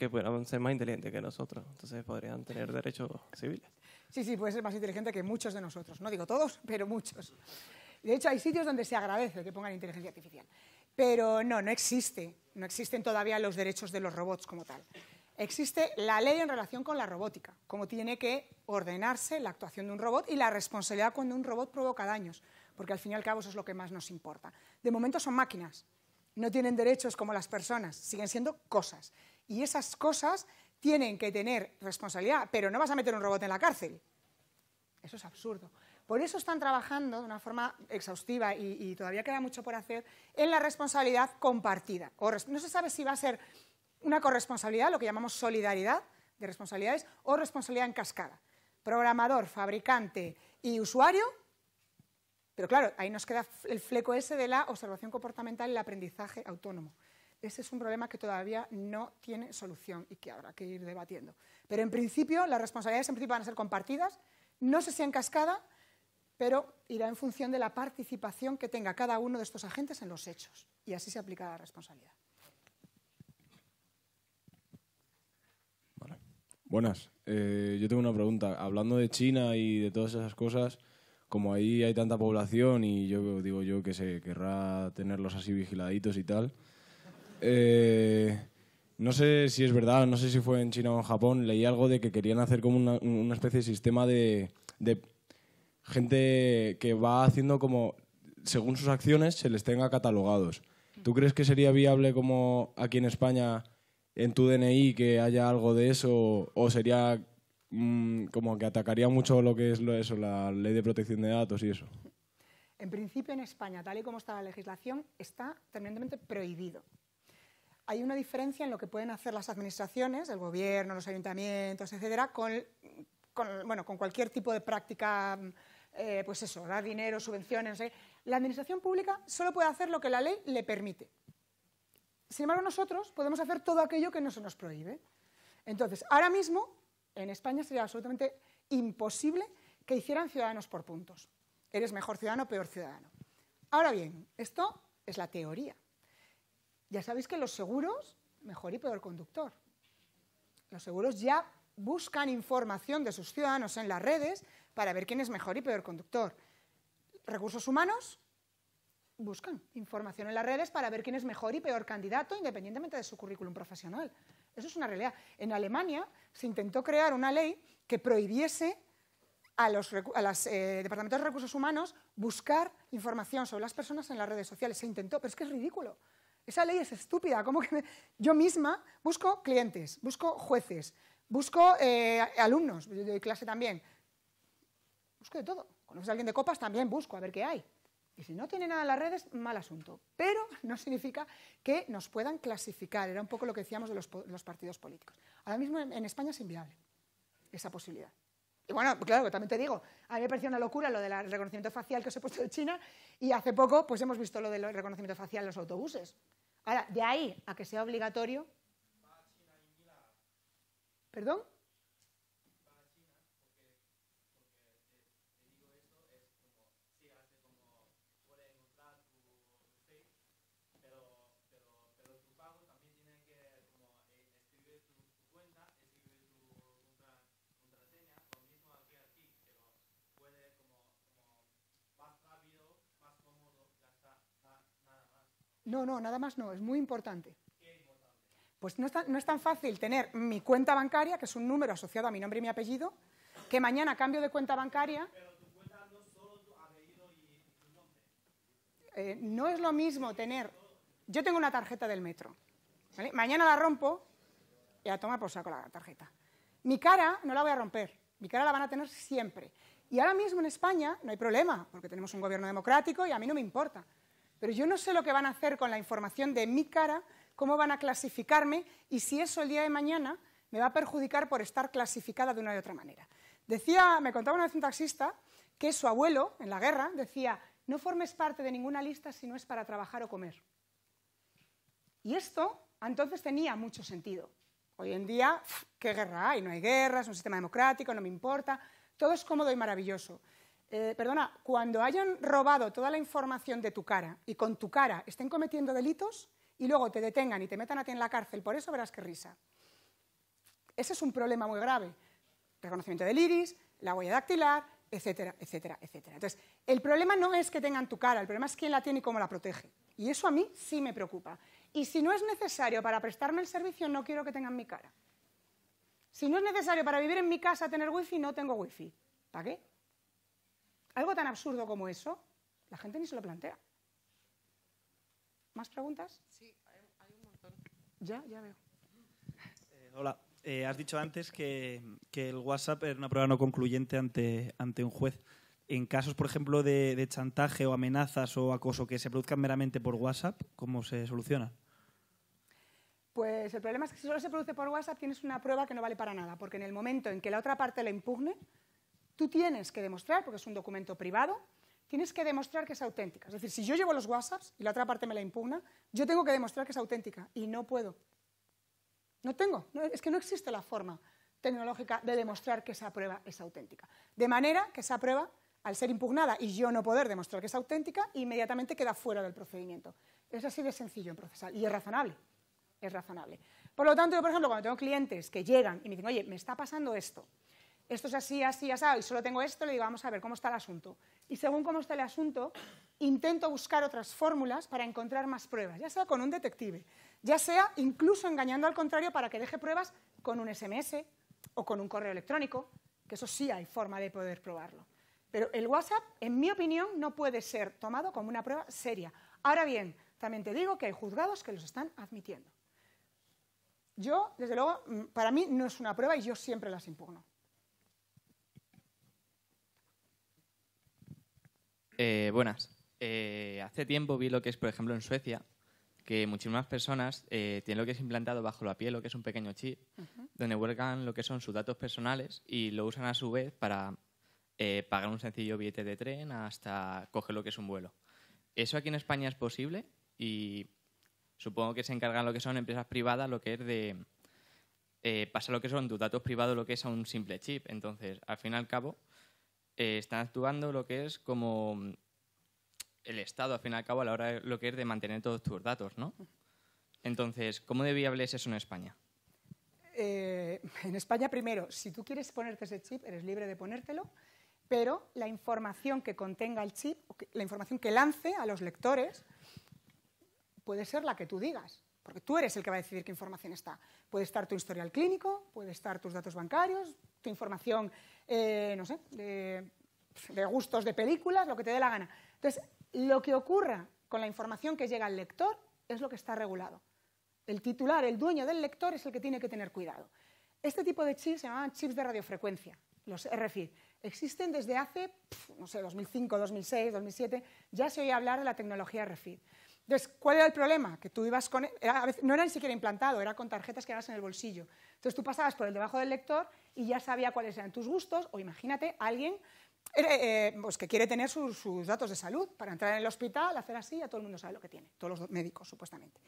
que puedan ser más inteligentes que nosotros, entonces podrían tener derechos civiles. Sí, sí, puede ser más inteligente que muchos de nosotros. No digo todos, pero muchos. De hecho, hay sitios donde se agradece que pongan inteligencia artificial. Pero no, no existe. No existen todavía los derechos de los robots como tal. Existe la ley en relación con la robótica, cómo tiene que ordenarse la actuación de un robot y la responsabilidad cuando un robot provoca daños, porque al fin y al cabo eso es lo que más nos importa. De momento son máquinas, no tienen derechos como las personas, siguen siendo cosas. Y esas cosas tienen que tener responsabilidad, pero no vas a meter un robot en la cárcel. Eso es absurdo. Por eso están trabajando de una forma exhaustiva y, todavía queda mucho por hacer en la responsabilidad compartida. no se sabe si va a ser una corresponsabilidad, lo que llamamos solidaridad de responsabilidades, o responsabilidad en cascada. Programador, fabricante y usuario. Pero claro, ahí nos queda el fleco ese de la observación comportamental y el aprendizaje autónomo. Ese es un problema que todavía no tiene solución y que habrá que ir debatiendo. Pero en principio, las responsabilidades en principio van a ser compartidas, no sé si en cascada, pero irá en función de la participación que tenga cada uno de estos agentes en los hechos. Y así se aplica la responsabilidad. Buenas. Eh, yo tengo una pregunta. Hablando de China y de todas esas cosas, como ahí hay tanta población y yo digo yo que se querrá tenerlos así vigiladitos y tal, eh, no sé si es verdad, no sé si fue en China o en Japón, leí algo de que querían hacer como una, especie de sistema de, gente que va haciendo como, según sus acciones, se les tenga catalogados. ¿Tú crees que sería viable como aquí en España, en tu DNI, que haya algo de eso? ¿O sería mm, como que atacaría mucho lo que es eso, la ley de protección de datos y eso? En principio en España, tal y como está la legislación, está tremendamente prohibido hay una diferencia en lo que pueden hacer las administraciones, el gobierno, los ayuntamientos, etcétera, con, cualquier tipo de práctica, eh, pues eso, dar dinero, subvenciones. La administración pública solo puede hacer lo que la ley le permite. Sin embargo, nosotros podemos hacer todo aquello que no se nos prohíbe. Entonces, ahora mismo en España sería absolutamente imposible que hicieran ciudadanos por puntos. Eres mejor ciudadano, peor ciudadano. Ahora bien, esto es la teoría. Ya sabéis que los seguros, mejor y peor conductor. Los seguros ya buscan información de sus ciudadanos en las redes para ver quién es mejor y peor conductor. Recursos humanos buscan información en las redes para ver quién es mejor y peor candidato independientemente de su currículum profesional. Eso es una realidad. En Alemania se intentó crear una ley que prohibiese a los eh, departamentos de recursos humanos buscar información sobre las personas en las redes sociales. Se intentó, pero es que es ridículo. Esa ley es estúpida. como que Yo misma busco clientes, busco jueces, busco eh, alumnos, yo doy clase también. Busco de todo. Conoces a alguien de copas, también busco a ver qué hay. Y si no tiene nada en las redes, mal asunto. Pero no significa que nos puedan clasificar. Era un poco lo que decíamos de los, partidos políticos. Ahora mismo en, España es inviable esa posibilidad. Y bueno, claro, también te digo, a mí me pareció una locura lo del reconocimiento facial que os he puesto de China y hace poco pues hemos visto lo del reconocimiento facial en los autobuses. Ahora, de ahí a que sea obligatorio. ¿Perdón? No, no, nada más no, es muy importante. Pues no es, tan, no es tan fácil tener mi cuenta bancaria, que es un número asociado a mi nombre y mi apellido, que mañana cambio de cuenta bancaria. Eh, no es lo mismo tener... Yo tengo una tarjeta del metro. Mañana la rompo y la tomar por saco la tarjeta. Mi cara no la voy a romper. Mi cara la van a tener siempre. Y ahora mismo en España no hay problema, porque tenemos un gobierno democrático y a mí no me importa. Pero yo no sé lo que van a hacer con la información de mi cara, cómo van a clasificarme y si eso el día de mañana me va a perjudicar por estar clasificada de una u otra manera. Decía, me contaba una vez un taxista que su abuelo en la guerra decía, no formes parte de ninguna lista si no es para trabajar o comer. Y esto entonces tenía mucho sentido. Hoy en día, ¿qué guerra hay? No hay guerras, es un sistema democrático, no me importa, todo es cómodo y maravilloso. Eh, perdona, cuando hayan robado toda la información de tu cara y con tu cara estén cometiendo delitos y luego te detengan y te metan a ti en la cárcel, por eso verás qué risa. Ese es un problema muy grave. Reconocimiento del iris, la huella dactilar, etcétera, etcétera, etcétera. Entonces, el problema no es que tengan tu cara, el problema es quién la tiene y cómo la protege. Y eso a mí sí me preocupa. Y si no es necesario para prestarme el servicio, no quiero que tengan mi cara. Si no es necesario para vivir en mi casa tener wifi, no tengo wifi. ¿Para qué? Algo tan absurdo como eso, la gente ni se lo plantea. ¿Más preguntas? Sí, hay, un montón. Ya, ya veo. Eh, hola. Eh, has dicho antes que, el WhatsApp era una prueba no concluyente ante, ante un juez. En casos, por ejemplo, de, de, chantaje o amenazas o acoso que se produzcan meramente por WhatsApp, ¿cómo se soluciona? Pues el problema es que si solo se produce por WhatsApp tienes una prueba que no vale para nada, porque en el momento en que la otra parte la impugne, Tú tienes que demostrar, porque es un documento privado, tienes que demostrar que es auténtica. Es decir, si yo llevo los WhatsApps y la otra parte me la impugna, yo tengo que demostrar que es auténtica y no puedo. No tengo, es que no existe la forma tecnológica de demostrar que esa prueba es auténtica. De manera que esa prueba, al ser impugnada y yo no poder demostrar que es auténtica, inmediatamente queda fuera del procedimiento. Es así de sencillo en procesal y es razonable. Es razonable. Por lo tanto, yo, por ejemplo, cuando tengo clientes que llegan y me dicen, oye, me está pasando esto, esto es así, así, así, y solo tengo esto, le digo, vamos a ver cómo está el asunto. Y según cómo está el asunto, intento buscar otras fórmulas para encontrar más pruebas, ya sea con un detective, ya sea incluso engañando al contrario para que deje pruebas con un SMS o con un correo electrónico, que eso sí hay forma de poder probarlo. Pero el WhatsApp, en mi opinión, no puede ser tomado como una prueba seria. Ahora bien, también te digo que hay juzgados que los están admitiendo. Yo, desde luego, mm, para mí no es una prueba y yo siempre las impugno. Eh, buenas. Eh, hace tiempo vi lo que es, por ejemplo, en Suecia, que muchísimas personas eh, tienen lo que es implantado bajo la piel, lo que es un pequeño chip, donde vuelcan lo que son sus datos personales y lo usan a su vez para pagar un sencillo billete de tren hasta coger lo que es un vuelo. Eso aquí en España es posible y supongo que se encargan lo que son empresas privadas, lo que es de pasar lo que son tus datos privados, lo que es a un simple chip. Entonces, al fin y al cabo, eh, están actuando lo que es como mm, el Estado, al fin y al cabo, a la hora de lo que es de mantener todos tus datos, Entonces, ¿cómo de viable es eso en España? Eh, en España, primero, si tú quieres ponerte ese chip, eres libre de ponértelo, pero la información que contenga el chip, la información que lance a los lectores, puede ser la que tú digas, porque tú eres el que va a decidir qué información está. Puede estar tu historial clínico, puede estar tus datos bancarios, tu información eh, no sé, de, gustos de películas, lo que te dé la gana. Entonces, lo que ocurra con la información que llega al lector es lo que está regulado. El titular, el dueño del lector, es el que tiene que tener cuidado. Este tipo de chips se llaman chips de radiofrecuencia, los RFID. Existen desde hace, no sé, 2005, 2006, 2007, ya se oía hablar de la tecnología RFID. Entonces, ¿cuál era el problema? Que tú ibas con... no era ni siquiera implantado, era con tarjetas que eras en el bolsillo. Entonces tú pasabas por el debajo del lector y ya sabía cuáles eran tus gustos, o imagínate, alguien eh, eh, pues, que quiere tener sus, datos de salud para entrar en el hospital, hacer así, ya todo el mundo sabe lo que tiene, todos los médicos supuestamente.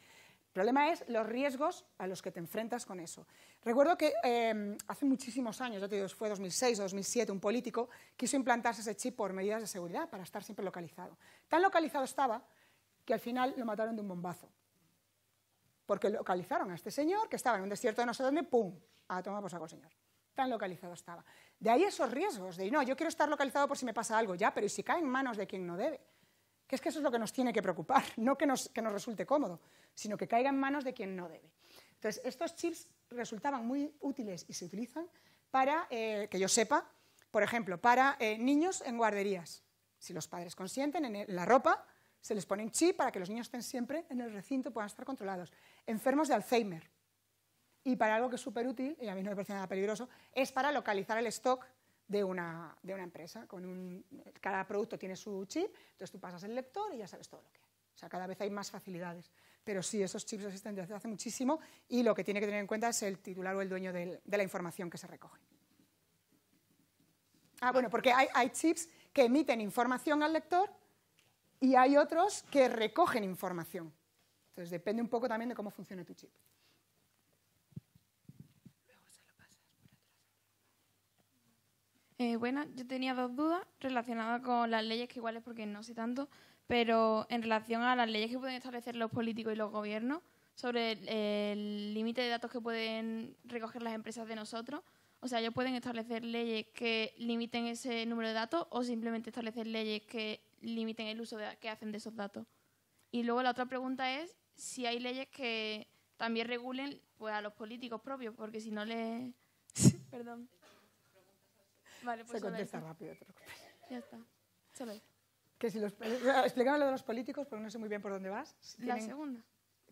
El problema es los riesgos a los que te enfrentas con eso. Recuerdo que em, hace muchísimos años, ya te digo, fue 2006 o 2007, un político quiso implantarse ese chip por medidas de seguridad para estar siempre localizado. Tan localizado estaba que al final lo mataron de un bombazo. Porque localizaron a este señor que estaba en un desierto de no sé dónde, ¡pum! A tomar por señor. Tan localizado estaba. De ahí esos riesgos de, no, yo quiero estar localizado por si me pasa algo, ya, pero ¿y si cae en manos de quien no debe? Que es que eso es lo que nos tiene que preocupar, no que nos, nos resulte cómodo, sino que caiga en manos de quien no debe. Entonces, estos chips resultaban muy útiles y se utilizan para, eh, que yo sepa, por ejemplo, para eh, niños en guarderías. Si los padres consienten, en la ropa se les pone un chip para que los niños estén siempre en el recinto, y puedan estar controlados. Enfermos de Alzheimer. Y para algo que es súper útil, y a mí no me parece nada peligroso, es para localizar el stock de una, empresa. cada producto tiene su chip, entonces tú pasas el lector y ya sabes todo lo que hay. O sea, cada vez hay más facilidades. Pero sí, esos chips existen desde hace muchísimo y lo que tiene que tener en cuenta es el titular o el dueño de la información que se recoge. Ah, bueno, porque hay chips que emiten información al lector y hay otros que recogen información. Entonces depende un poco también de cómo funcione tu chip. Eh, bueno, yo tenía dos dudas relacionadas con las leyes, que igual es porque no sé tanto, pero en relación a las leyes que pueden establecer los políticos y los gobiernos sobre el límite de datos que pueden recoger las empresas de nosotros. O sea, ellos pueden establecer leyes que limiten ese número de datos o simplemente establecer leyes que limiten el uso de, que hacen de esos datos. Y luego la otra pregunta es si hay leyes que también regulen pues, a los políticos propios, porque si no les... Perdón. Vale, pues Se contesta rápido, te preocupes. Ya está. Solo que si los, eh, explícame lo de los políticos, porque no sé muy bien por dónde vas. la segunda.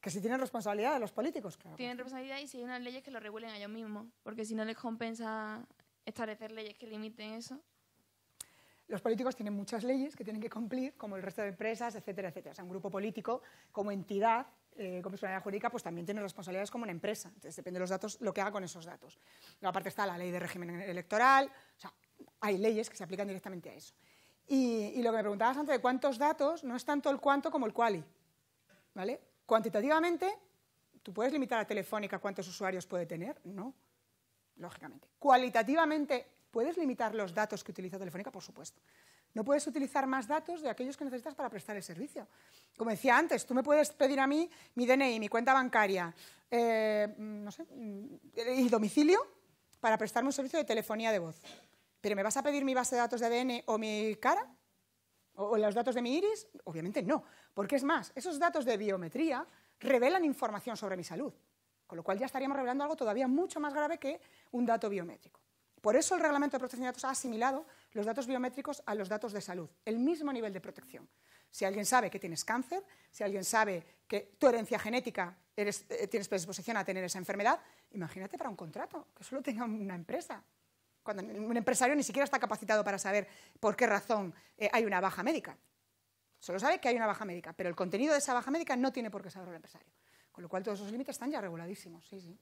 Que si tienen responsabilidad a los políticos, claro. Tienen responsabilidad y si hay unas leyes que lo regulen a ellos mismos, porque si no les compensa establecer leyes que limiten eso, los políticos tienen muchas leyes que tienen que cumplir, como el resto de empresas, etcétera, etcétera. O sea, un grupo político, como entidad, eh, como personalidad jurídica, pues también tiene responsabilidades como una empresa. Entonces, depende de los datos, lo que haga con esos datos. aparte está la ley de régimen electoral, o sea, hay leyes que se aplican directamente a eso. Y, lo que me preguntabas antes de cuántos datos, no es tanto el cuánto como el cuali. ¿vale? Cuantitativamente, ¿tú puedes limitar a Telefónica cuántos usuarios puede tener? No, lógicamente. Cualitativamente, ¿Puedes limitar los datos que utiliza Telefónica? Por supuesto. No puedes utilizar más datos de aquellos que necesitas para prestar el servicio. Como decía antes, tú me puedes pedir a mí mi DNI, mi cuenta bancaria, eh, mm, no sé, mm, y domicilio para prestarme un servicio de telefonía de voz. ¿Pero me vas a pedir mi base de datos de ADN o mi cara? ¿O los datos de mi iris? Obviamente no, porque es más, esos datos de biometría revelan información sobre mi salud, con lo cual ya estaríamos revelando algo todavía mucho más grave que un dato biométrico. Por eso el Reglamento de Protección de Datos ha asimilado los datos biométricos a los datos de salud, el mismo nivel de protección. Si alguien sabe que tienes cáncer, si alguien sabe que tu herencia genética eh, tienes predisposición a tener esa enfermedad, imagínate para un contrato, que solo tenga una empresa. Cuando un empresario ni siquiera está capacitado para saber por qué razón eh, hay una baja médica. Solo sabe que hay una baja médica, pero el contenido de esa baja médica no tiene por qué saberlo el empresario. Con lo cual todos esos límites están ya reguladísimos. Sí, sí.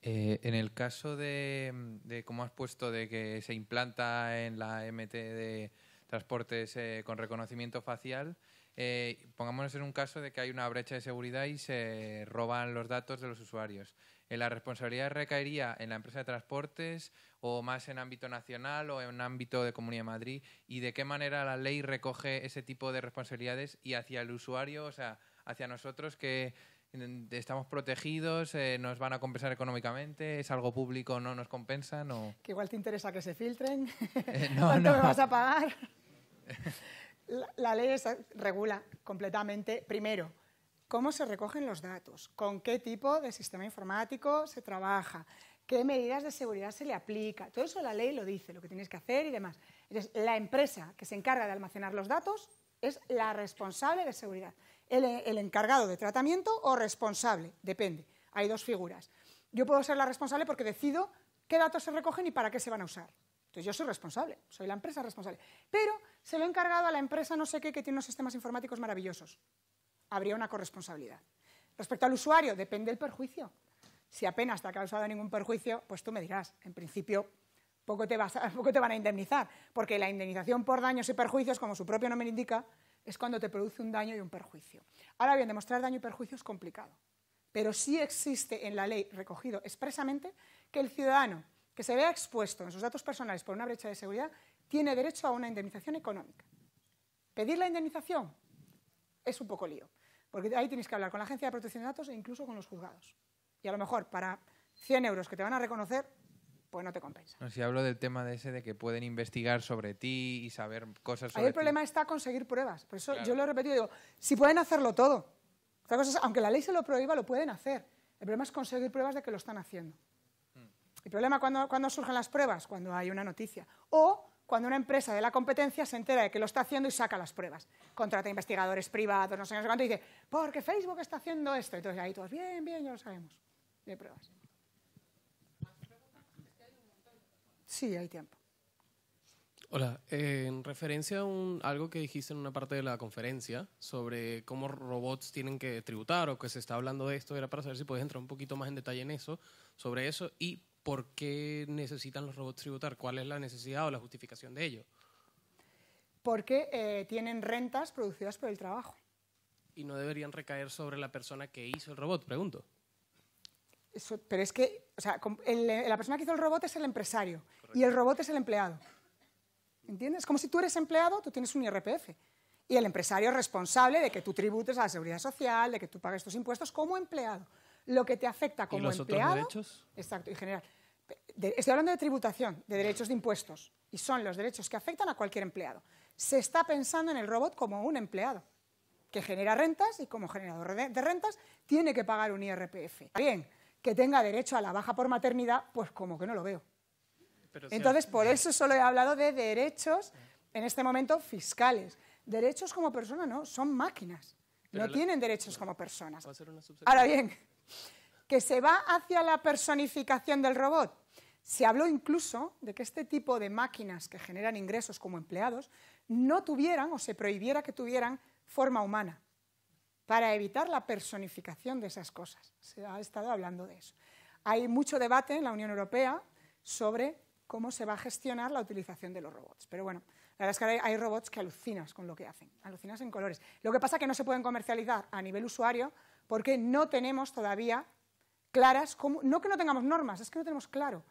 Eh, en el caso de, de, como has puesto, de que se implanta en la MT de transportes eh, con reconocimiento facial, eh, pongámonos en un caso de que hay una brecha de seguridad y se roban los datos de los usuarios. ¿La responsabilidad recaería en la empresa de transportes o más en ámbito nacional o en ámbito de Comunidad de Madrid? ¿Y de qué manera la ley recoge ese tipo de responsabilidades y hacia el usuario, o sea, hacia nosotros que estamos protegidos, eh, nos van a compensar económicamente, es algo público, no nos compensan o... Que igual te interesa que se filtren, eh, no, cuánto me vas a pagar. la, ley regula completamente, primero, cómo se recogen los datos, con qué tipo de sistema informático se trabaja, qué medidas de seguridad se le aplica, todo eso la ley lo dice, lo que tienes que hacer y demás. la empresa que se encarga de almacenar los datos es la responsable de seguridad el, encargado de tratamiento o responsable, depende. Hay dos figuras. Yo puedo ser la responsable porque decido qué datos se recogen y para qué se van a usar. Entonces yo soy responsable, soy la empresa responsable. Pero se lo he encargado a la empresa no sé qué que tiene unos sistemas informáticos maravillosos. Habría una corresponsabilidad. Respecto al usuario, depende el perjuicio. Si apenas te ha causado ningún perjuicio, pues tú me dirás, en principio poco te, vas poco te van a indemnizar, porque la indemnización por daños y perjuicios, como su propio nombre indica, es cuando te produce un daño y un perjuicio. Ahora bien, demostrar daño y perjuicio es complicado, pero sí existe en la ley recogido expresamente que el ciudadano que se vea expuesto en sus datos personales por una brecha de seguridad tiene derecho a una indemnización económica. Pedir la indemnización es un poco lío, porque ahí tienes que hablar con la Agencia de Protección de Datos e incluso con los juzgados. Y a lo mejor para 100 euros que te van a reconocer, pues no te compensa. si hablo del tema de ese de que pueden investigar sobre ti y saber cosas sobre Ahí el problema está conseguir pruebas. Por eso yo lo he repetido, digo, si pueden hacerlo todo. aunque la ley se lo prohíba, lo pueden hacer. El problema es conseguir pruebas de que lo están haciendo. Mm. El problema cuando, cuando surgen las pruebas, cuando hay una noticia. O cuando una empresa de la competencia se entera de que lo está haciendo y saca las pruebas. Contrata investigadores privados, no sé, no sé cuánto, y dice, porque Facebook está haciendo esto. Entonces ahí todos, bien, bien, ya lo sabemos. de pruebas. Sí, hay tiempo. Hola, en referencia a un, algo que dijiste en una parte de la conferencia sobre cómo robots tienen que tributar o que se está hablando de esto, era para saber si puedes entrar un poquito más en detalle en eso, sobre eso y por qué necesitan los robots tributar, cuál es la necesidad o la justificación de ello. Porque eh, tienen rentas producidas por el trabajo. Y no deberían recaer sobre la persona que hizo el robot, pregunto pero es que, o sea, la persona que hizo el robot es el empresario y el robot es el empleado. ¿Entiendes? Como si tú eres empleado, tú tienes un IRPF. Y el empresario es responsable de que tú tributes a la seguridad social, de que tú pagues tus impuestos como empleado. Lo que te afecta como empleado. Otros derechos? Exacto, en general. estoy hablando de tributación, de derechos de impuestos. Y son los derechos que afectan a cualquier empleado. Se está pensando en el robot como un empleado que genera rentas y como generador de rentas tiene que pagar un IRPF. Bien, que tenga derecho a la baja por maternidad, pues como que no lo veo. Entonces, por eso solo he hablado de derechos, en este momento, fiscales. Derechos como persona no, son máquinas. no tienen derechos como personas. Ahora bien, que se va hacia la personificación del robot. Se habló incluso de que este tipo de máquinas que generan ingresos como empleados no tuvieran o se prohibiera que tuvieran forma humana para evitar la personificación de esas cosas. Se ha estado hablando de eso. Hay mucho debate en la Unión Europea sobre cómo se va a gestionar la utilización de los robots. Pero bueno, la verdad es que hay, robots que alucinas con lo que hacen, alucinas en colores. Lo que pasa es que no se pueden comercializar a nivel usuario porque no tenemos todavía claras, no que no tengamos normas, es que no tenemos claro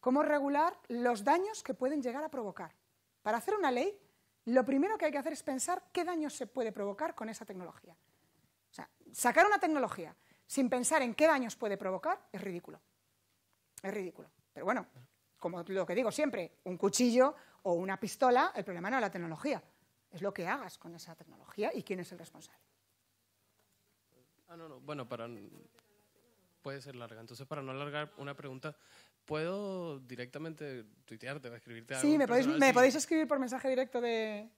cómo regular los daños que pueden llegar a provocar. Para hacer una ley, lo primero que hay que hacer es pensar qué daños se puede provocar con esa tecnología sacar una tecnología sin pensar en qué daños puede provocar es ridículo. Es ridículo. Pero bueno, como lo que digo siempre, un cuchillo o una pistola, el problema no es la tecnología, es lo que hagas con esa tecnología y quién es el responsable. Ah, no, no, bueno, para... Puede ser larga. Entonces, para no alargar una pregunta, ¿puedo directamente tuitearte o escribirte algo? Sí, me podéis escribir por mensaje directo de,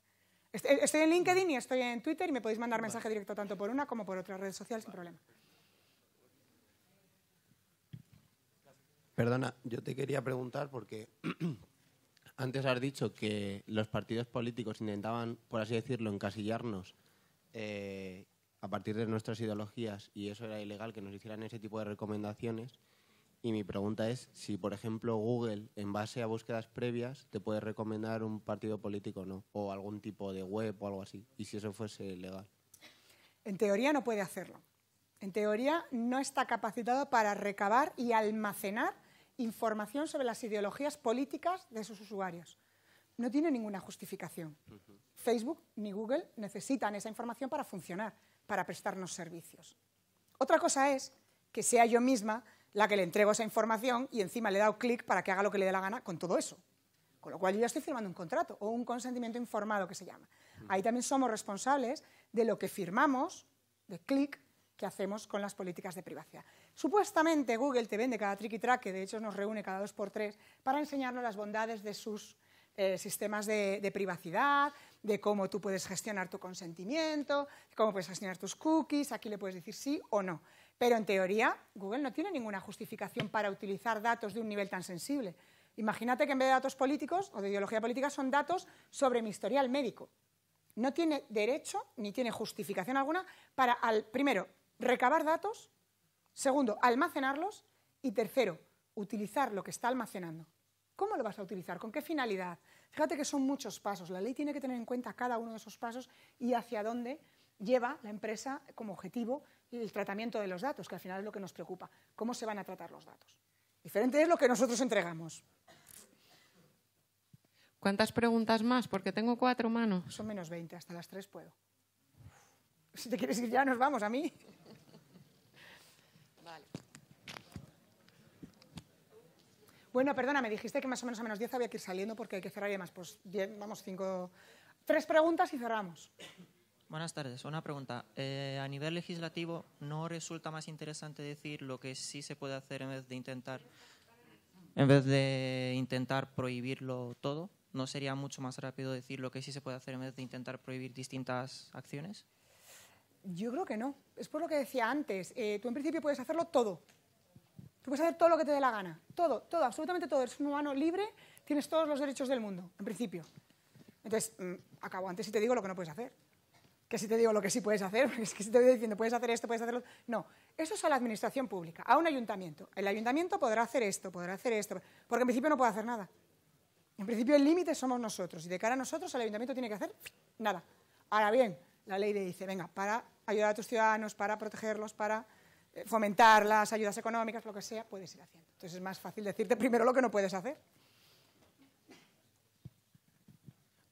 Estoy en LinkedIn y estoy en Twitter y me podéis mandar mensaje directo tanto por una como por otra red social sin problema. Perdona, yo te quería preguntar porque antes has dicho que los partidos políticos intentaban, por así decirlo, encasillarnos eh, a partir de nuestras ideologías y eso era ilegal que nos hicieran ese tipo de recomendaciones. Y mi pregunta es si, por ejemplo, Google, en base a búsquedas previas, te puede recomendar un partido político o no, o algún tipo de web o algo así, y si eso fuese legal. En teoría no puede hacerlo. En teoría no está capacitado para recabar y almacenar información sobre las ideologías políticas de sus usuarios. No tiene ninguna justificación. Facebook ni Google necesitan esa información para funcionar, para prestarnos servicios. Otra cosa es que sea yo misma la que le entrego esa información y encima le he dado clic para que haga lo que le dé la gana con todo eso. Con lo cual yo ya estoy firmando un contrato o un consentimiento informado que se llama. Ahí también somos responsables de lo que firmamos, de clic que hacemos con las políticas de privacidad. Supuestamente Google te vende cada triqui track, que de hecho nos reúne cada dos por tres, para enseñarnos las bondades de sus eh, sistemas de, de, privacidad, de cómo tú puedes gestionar tu consentimiento, cómo puedes gestionar tus cookies, aquí le puedes decir sí o no. Pero en teoría, Google no tiene ninguna justificación para utilizar datos de un nivel tan sensible. Imagínate que en vez de datos políticos o de ideología política son datos sobre mi historial médico. No tiene derecho ni tiene justificación alguna para, al, primero, recabar datos, segundo, almacenarlos y tercero, utilizar lo que está almacenando. ¿Cómo lo vas a utilizar? ¿Con qué finalidad? Fíjate que son muchos pasos. La ley tiene que tener en cuenta cada uno de esos pasos y hacia dónde lleva la empresa como objetivo el tratamiento de los datos, que al final es lo que nos preocupa. ¿Cómo se van a tratar los datos? Diferente es lo que nosotros entregamos. ¿Cuántas preguntas más? Porque tengo cuatro manos. Son menos 20, hasta las tres puedo. Si te quieres ir ya, nos vamos a mí. Vale. Bueno, perdona, me dijiste que más o menos a menos 10 había que ir saliendo porque hay que cerrar y más. pues vamos, cinco, tres preguntas y cerramos. Buenas tardes. Una pregunta. Eh, a nivel legislativo, ¿no resulta más interesante decir lo que sí se puede hacer en vez de intentar, en vez de intentar prohibirlo todo? ¿No sería mucho más rápido decir lo que sí se puede hacer en vez de intentar prohibir distintas acciones? Yo creo que no. Es por lo que decía antes. Eh, tú en principio puedes hacerlo todo. Tú puedes hacer todo lo que te dé la gana. Todo, todo, absolutamente todo. Eres un humano libre, tienes todos los derechos del mundo, en principio. Entonces, mm, acabo antes y te digo lo que no puedes hacer que si te digo lo que sí puedes hacer, porque es que si te voy diciendo puedes hacer esto, puedes hacerlo. No, eso es a la administración pública, a un ayuntamiento. El ayuntamiento podrá hacer esto, podrá hacer esto, porque en principio no puede hacer nada. En principio el límite somos nosotros y de cara a nosotros el ayuntamiento tiene que hacer nada. Ahora bien, la ley le dice, venga, para ayudar a tus ciudadanos, para protegerlos, para eh, fomentar las ayudas económicas, lo que sea, puedes ir haciendo. Entonces es más fácil decirte primero lo que no puedes hacer.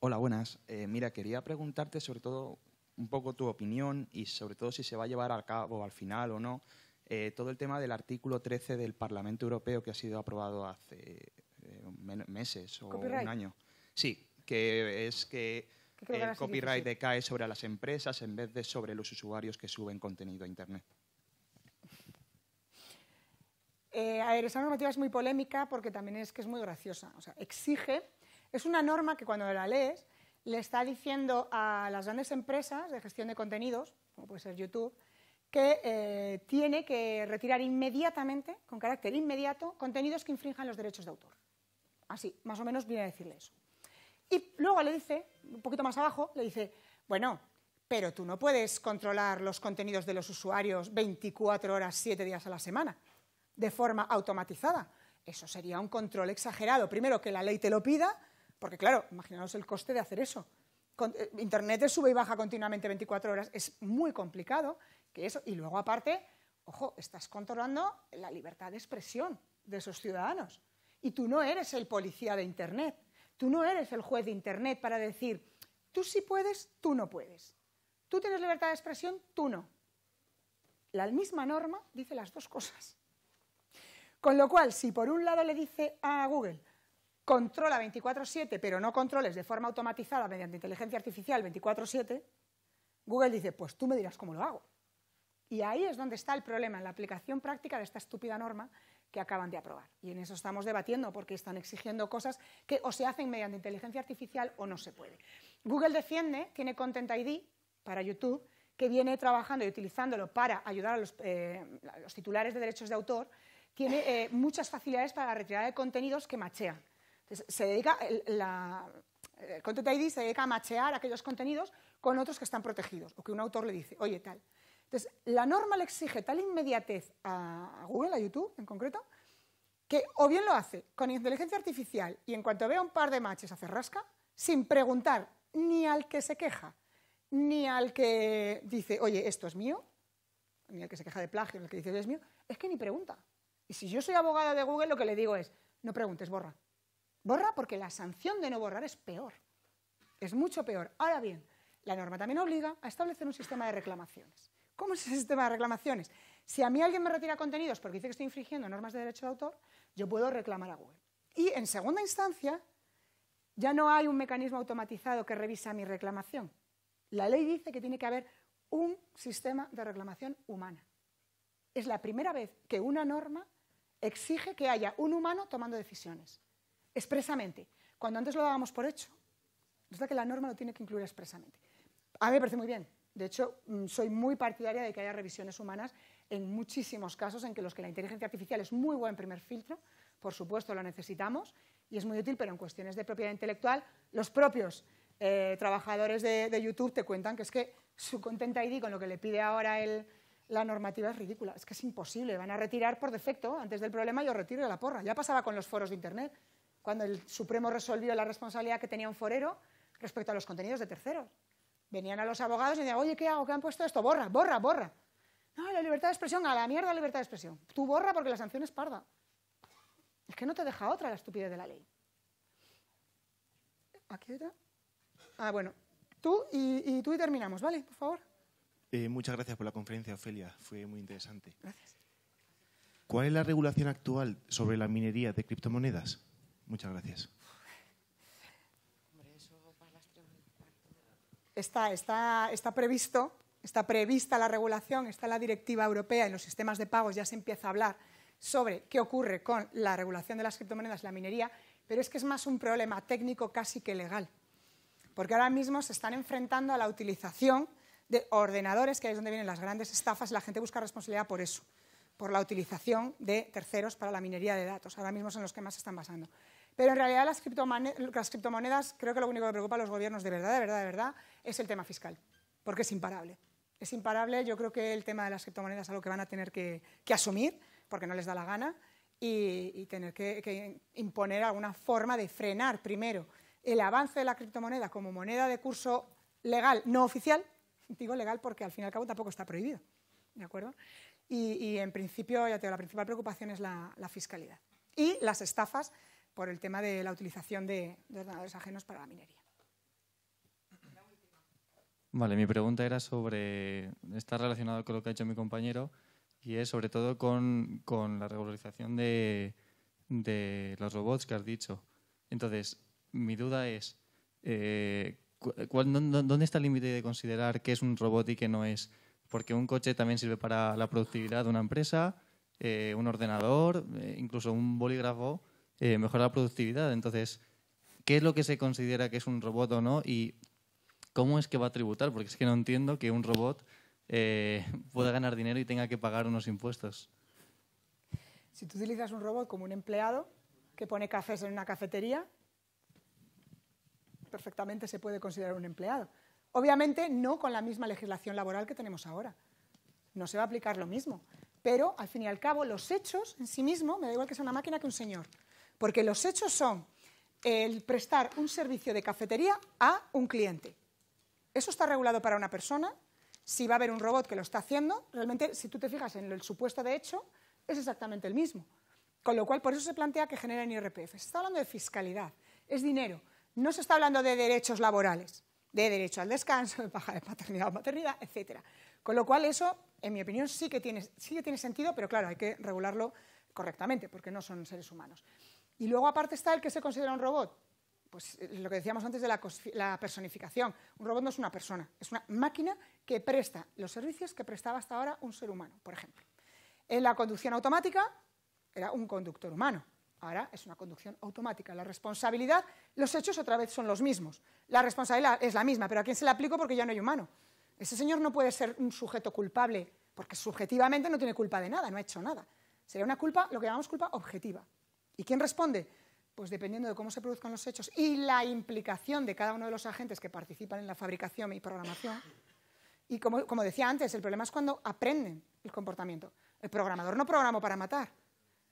Hola, buenas. Eh, mira, quería preguntarte sobre todo un poco tu opinión y sobre todo si se va a llevar a cabo al final o no eh, todo el tema del artículo 13 del Parlamento Europeo que ha sido aprobado hace eh, meses o un año. Sí, que es que el eh, copyright decae sobre las empresas en vez de sobre los usuarios que suben contenido a Internet. a esa normativa es muy polémica porque también es que es muy graciosa. O sea, exige, es una norma que cuando la lees le está diciendo a las grandes empresas de gestión de contenidos, como puede ser YouTube, que eh, tiene que retirar inmediatamente, con carácter inmediato, contenidos que infrinjan los derechos de autor. Así, más o menos viene a decirle eso. Y luego le dice, un poquito más abajo, le dice, bueno, pero tú no puedes controlar los contenidos de los usuarios 24 horas, 7 días a la semana, de forma automatizada. Eso sería un control exagerado. Primero, que la ley te lo pida porque claro, imaginaos el coste de hacer eso. Eh, Internet sube y baja continuamente 24 horas, es muy complicado que eso. Y luego aparte, ojo, estás controlando la libertad de expresión de esos ciudadanos. Y tú no eres el policía de Internet, tú no eres el juez de Internet para decir, tú sí puedes, tú no puedes. Tú tienes libertad de expresión, tú no. La misma norma dice las dos cosas. Con lo cual, si por un lado le dice a Google, controla 24/7, pero no controles de forma automatizada mediante inteligencia artificial 24/7, Google dice, pues tú me dirás cómo lo hago. Y ahí es donde está el problema, en la aplicación práctica de esta estúpida norma que acaban de aprobar. Y en eso estamos debatiendo porque están exigiendo cosas que o se hacen mediante inteligencia artificial o no se puede. Google defiende, tiene Content ID para YouTube, que viene trabajando y utilizándolo para ayudar a los, eh, titulares de derechos de autor, tiene eh, muchas facilidades para la retirada de contenidos que machean. Entonces, se dedica, el, eh, Content ID se dedica a machear aquellos contenidos con otros que están protegidos o que un autor le dice, oye, tal. Entonces, la norma le exige tal inmediatez a Google, a YouTube en concreto, que o bien lo hace con inteligencia artificial y en cuanto vea un par de matches hace rasca, sin preguntar ni al que se queja, ni al que dice, oye, esto es mío, ni al que se queja de plagio, ni al que dice, es mío, es que ni pregunta. Y si yo soy abogada de Google, lo que le digo es, no preguntes, borra. Borra porque la sanción de no borrar es peor, es mucho peor. Ahora bien, la norma también obliga a establecer un sistema de reclamaciones. ¿Cómo es ese sistema de reclamaciones? Si a mí alguien me retira contenidos porque dice que estoy infringiendo normas de derecho de autor, yo puedo reclamar a Google. Y en segunda instancia, ya no hay un mecanismo automatizado que revisa mi reclamación. La ley dice que tiene que haber un sistema de reclamación humana. Es la primera vez que una norma exige que haya un humano tomando decisiones expresamente. Cuando antes lo dábamos por hecho, resulta que la norma lo tiene que incluir expresamente. A mí me parece muy bien. De hecho, mm, soy muy partidaria de que haya revisiones humanas en muchísimos casos en que los que la inteligencia artificial es muy buen primer filtro, por supuesto lo necesitamos y es muy útil, pero en cuestiones de propiedad intelectual, los propios eh, trabajadores de, YouTube te cuentan que es que su Content ID con lo que le pide ahora el, la normativa es ridícula, es que es imposible, van a retirar por defecto antes del problema yo retiro a la porra, ya pasaba con los foros de Internet, cuando el Supremo resolvió la responsabilidad que tenía un forero respecto a los contenidos de terceros. Venían a los abogados y decían, oye, ¿qué hago? ¿Qué han puesto esto? Borra, borra, borra. No, la libertad de expresión, a la mierda la libertad de expresión. Tú borra porque la sanción es parda. Es que no te deja otra la estupidez de la ley. ¿Aquí otra. Ah, bueno. Tú y, tú y terminamos, ¿vale? Por favor. Eh, muchas gracias por la conferencia, Ofelia. Fue muy interesante. Gracias. ¿Cuál es la regulación actual sobre la minería de criptomonedas? Muchas gracias. Está, previsto, está prevista la regulación, está la directiva europea en los sistemas de pagos, ya se empieza a hablar sobre qué ocurre con la regulación de las criptomonedas, la minería, pero es que es más un problema técnico casi que legal, porque ahora mismo se están enfrentando a la utilización de ordenadores, que es donde vienen las grandes estafas, y la gente busca responsabilidad por eso, por la utilización de terceros para la minería de datos. Ahora mismo son los que más se están basando. Pero en realidad las, las criptomonedas, creo que lo único que preocupa a los gobiernos de verdad, de verdad, de verdad, es el tema fiscal, porque es imparable. Es imparable, yo creo que el tema de las criptomonedas es algo que van a tener que, asumir, porque no les da la gana, y, tener que, imponer alguna forma de frenar primero el avance de la criptomoneda como moneda de curso legal, no oficial, digo legal porque al fin y al cabo tampoco está prohibido, ¿de acuerdo? Y, en principio, ya te digo, la principal preocupación es la, la fiscalidad. Y las estafas, por el tema de la utilización de, ordenadores ajenos para la minería. Vale, mi pregunta era sobre, está relacionado con lo que ha dicho mi compañero y es sobre todo con, la regularización de, los robots que has dicho. Entonces, mi duda es, eh, ¿dónde está el límite de considerar qué es un robot y qué no es? Porque un coche también sirve para la productividad de una empresa, eh, un ordenador, eh, incluso un bolígrafo eh, mejorar la productividad. Entonces, ¿qué es lo que se considera que es un robot o no? Y cómo es que va a tributar, porque es que no entiendo que un robot eh, pueda ganar dinero y tenga que pagar unos impuestos. Si tú utilizas un robot como un empleado que pone cafés en una cafetería, perfectamente se puede considerar un empleado. Obviamente no con la misma legislación laboral que tenemos ahora. No se va a aplicar lo mismo. Pero, al fin y al cabo, los hechos en sí mismo, me da igual que sea una máquina que un señor. Porque los hechos son el prestar un servicio de cafetería a un cliente. Eso está regulado para una persona. Si va a haber un robot que lo está haciendo, realmente, si tú te fijas en el supuesto de hecho, es exactamente el mismo. Con lo cual, por eso se plantea que generen IRPF. Se está hablando de fiscalidad, es dinero. No se está hablando de derechos laborales, de derecho al descanso, de baja de paternidad o maternidad, etc. Con lo cual, eso, en mi opinión, sí sí que tiene sentido, pero claro, hay que regularlo correctamente, porque no son seres humanos. Y luego aparte está el que se considera un robot. Pues eh, lo que decíamos antes de la, personificación. Un robot no es una persona, es una máquina que presta los servicios que prestaba hasta ahora un ser humano, por ejemplo. En la conducción automática era un conductor humano, ahora es una conducción automática. La responsabilidad, los hechos otra vez son los mismos. La responsabilidad es la misma, pero ¿a quién se la aplico? Porque ya no hay humano. Ese señor no puede ser un sujeto culpable, porque subjetivamente no tiene culpa de nada, no ha hecho nada. Sería una culpa, lo que llamamos culpa objetiva. ¿Y quién responde? Pues dependiendo de cómo se produzcan los hechos y la implicación de cada uno de los agentes que participan en la fabricación y programación. Y como, decía antes, el problema es cuando aprenden el comportamiento. El programador no programó para matar,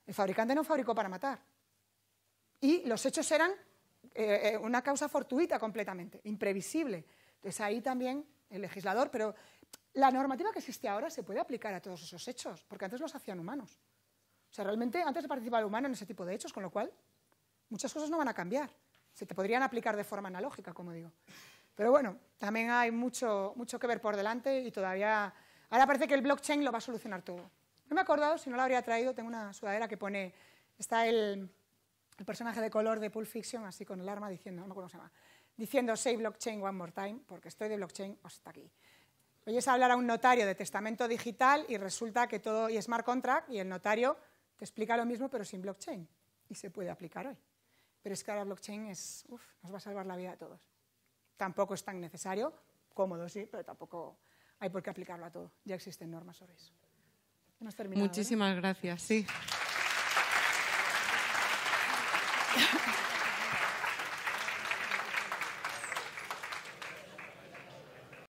el fabricante no fabricó para matar. Y los hechos eran eh, eh, una causa fortuita completamente, imprevisible. Entonces ahí también el legislador, pero la normativa que existe ahora se puede aplicar a todos esos hechos, porque antes los hacían humanos sea, realmente antes de participar el humano en ese tipo de hechos, con lo cual muchas cosas no van a cambiar. Se te podrían aplicar de forma analógica, como digo. Pero bueno, también hay mucho, mucho que ver por delante y todavía... Ahora parece que el blockchain lo va a solucionar todo. No me he acordado, si no lo habría traído, tengo una sudadera que pone... Está el, personaje de color de Pulp Fiction, así con el arma, diciendo, no me acuerdo cómo se llama, diciendo, say blockchain one more time, porque estoy de blockchain hasta aquí. Oyes hablar a un notario de testamento digital y resulta que todo, y smart contract, y el notario te explica lo mismo pero sin blockchain y se puede aplicar hoy. Pero es que ahora blockchain es, nos va a salvar la vida a todos. Tampoco es tan necesario, cómodo sí, pero tampoco hay por qué aplicarlo a todo. Ya existen normas sobre eso. Muchísimas gracias. Sí.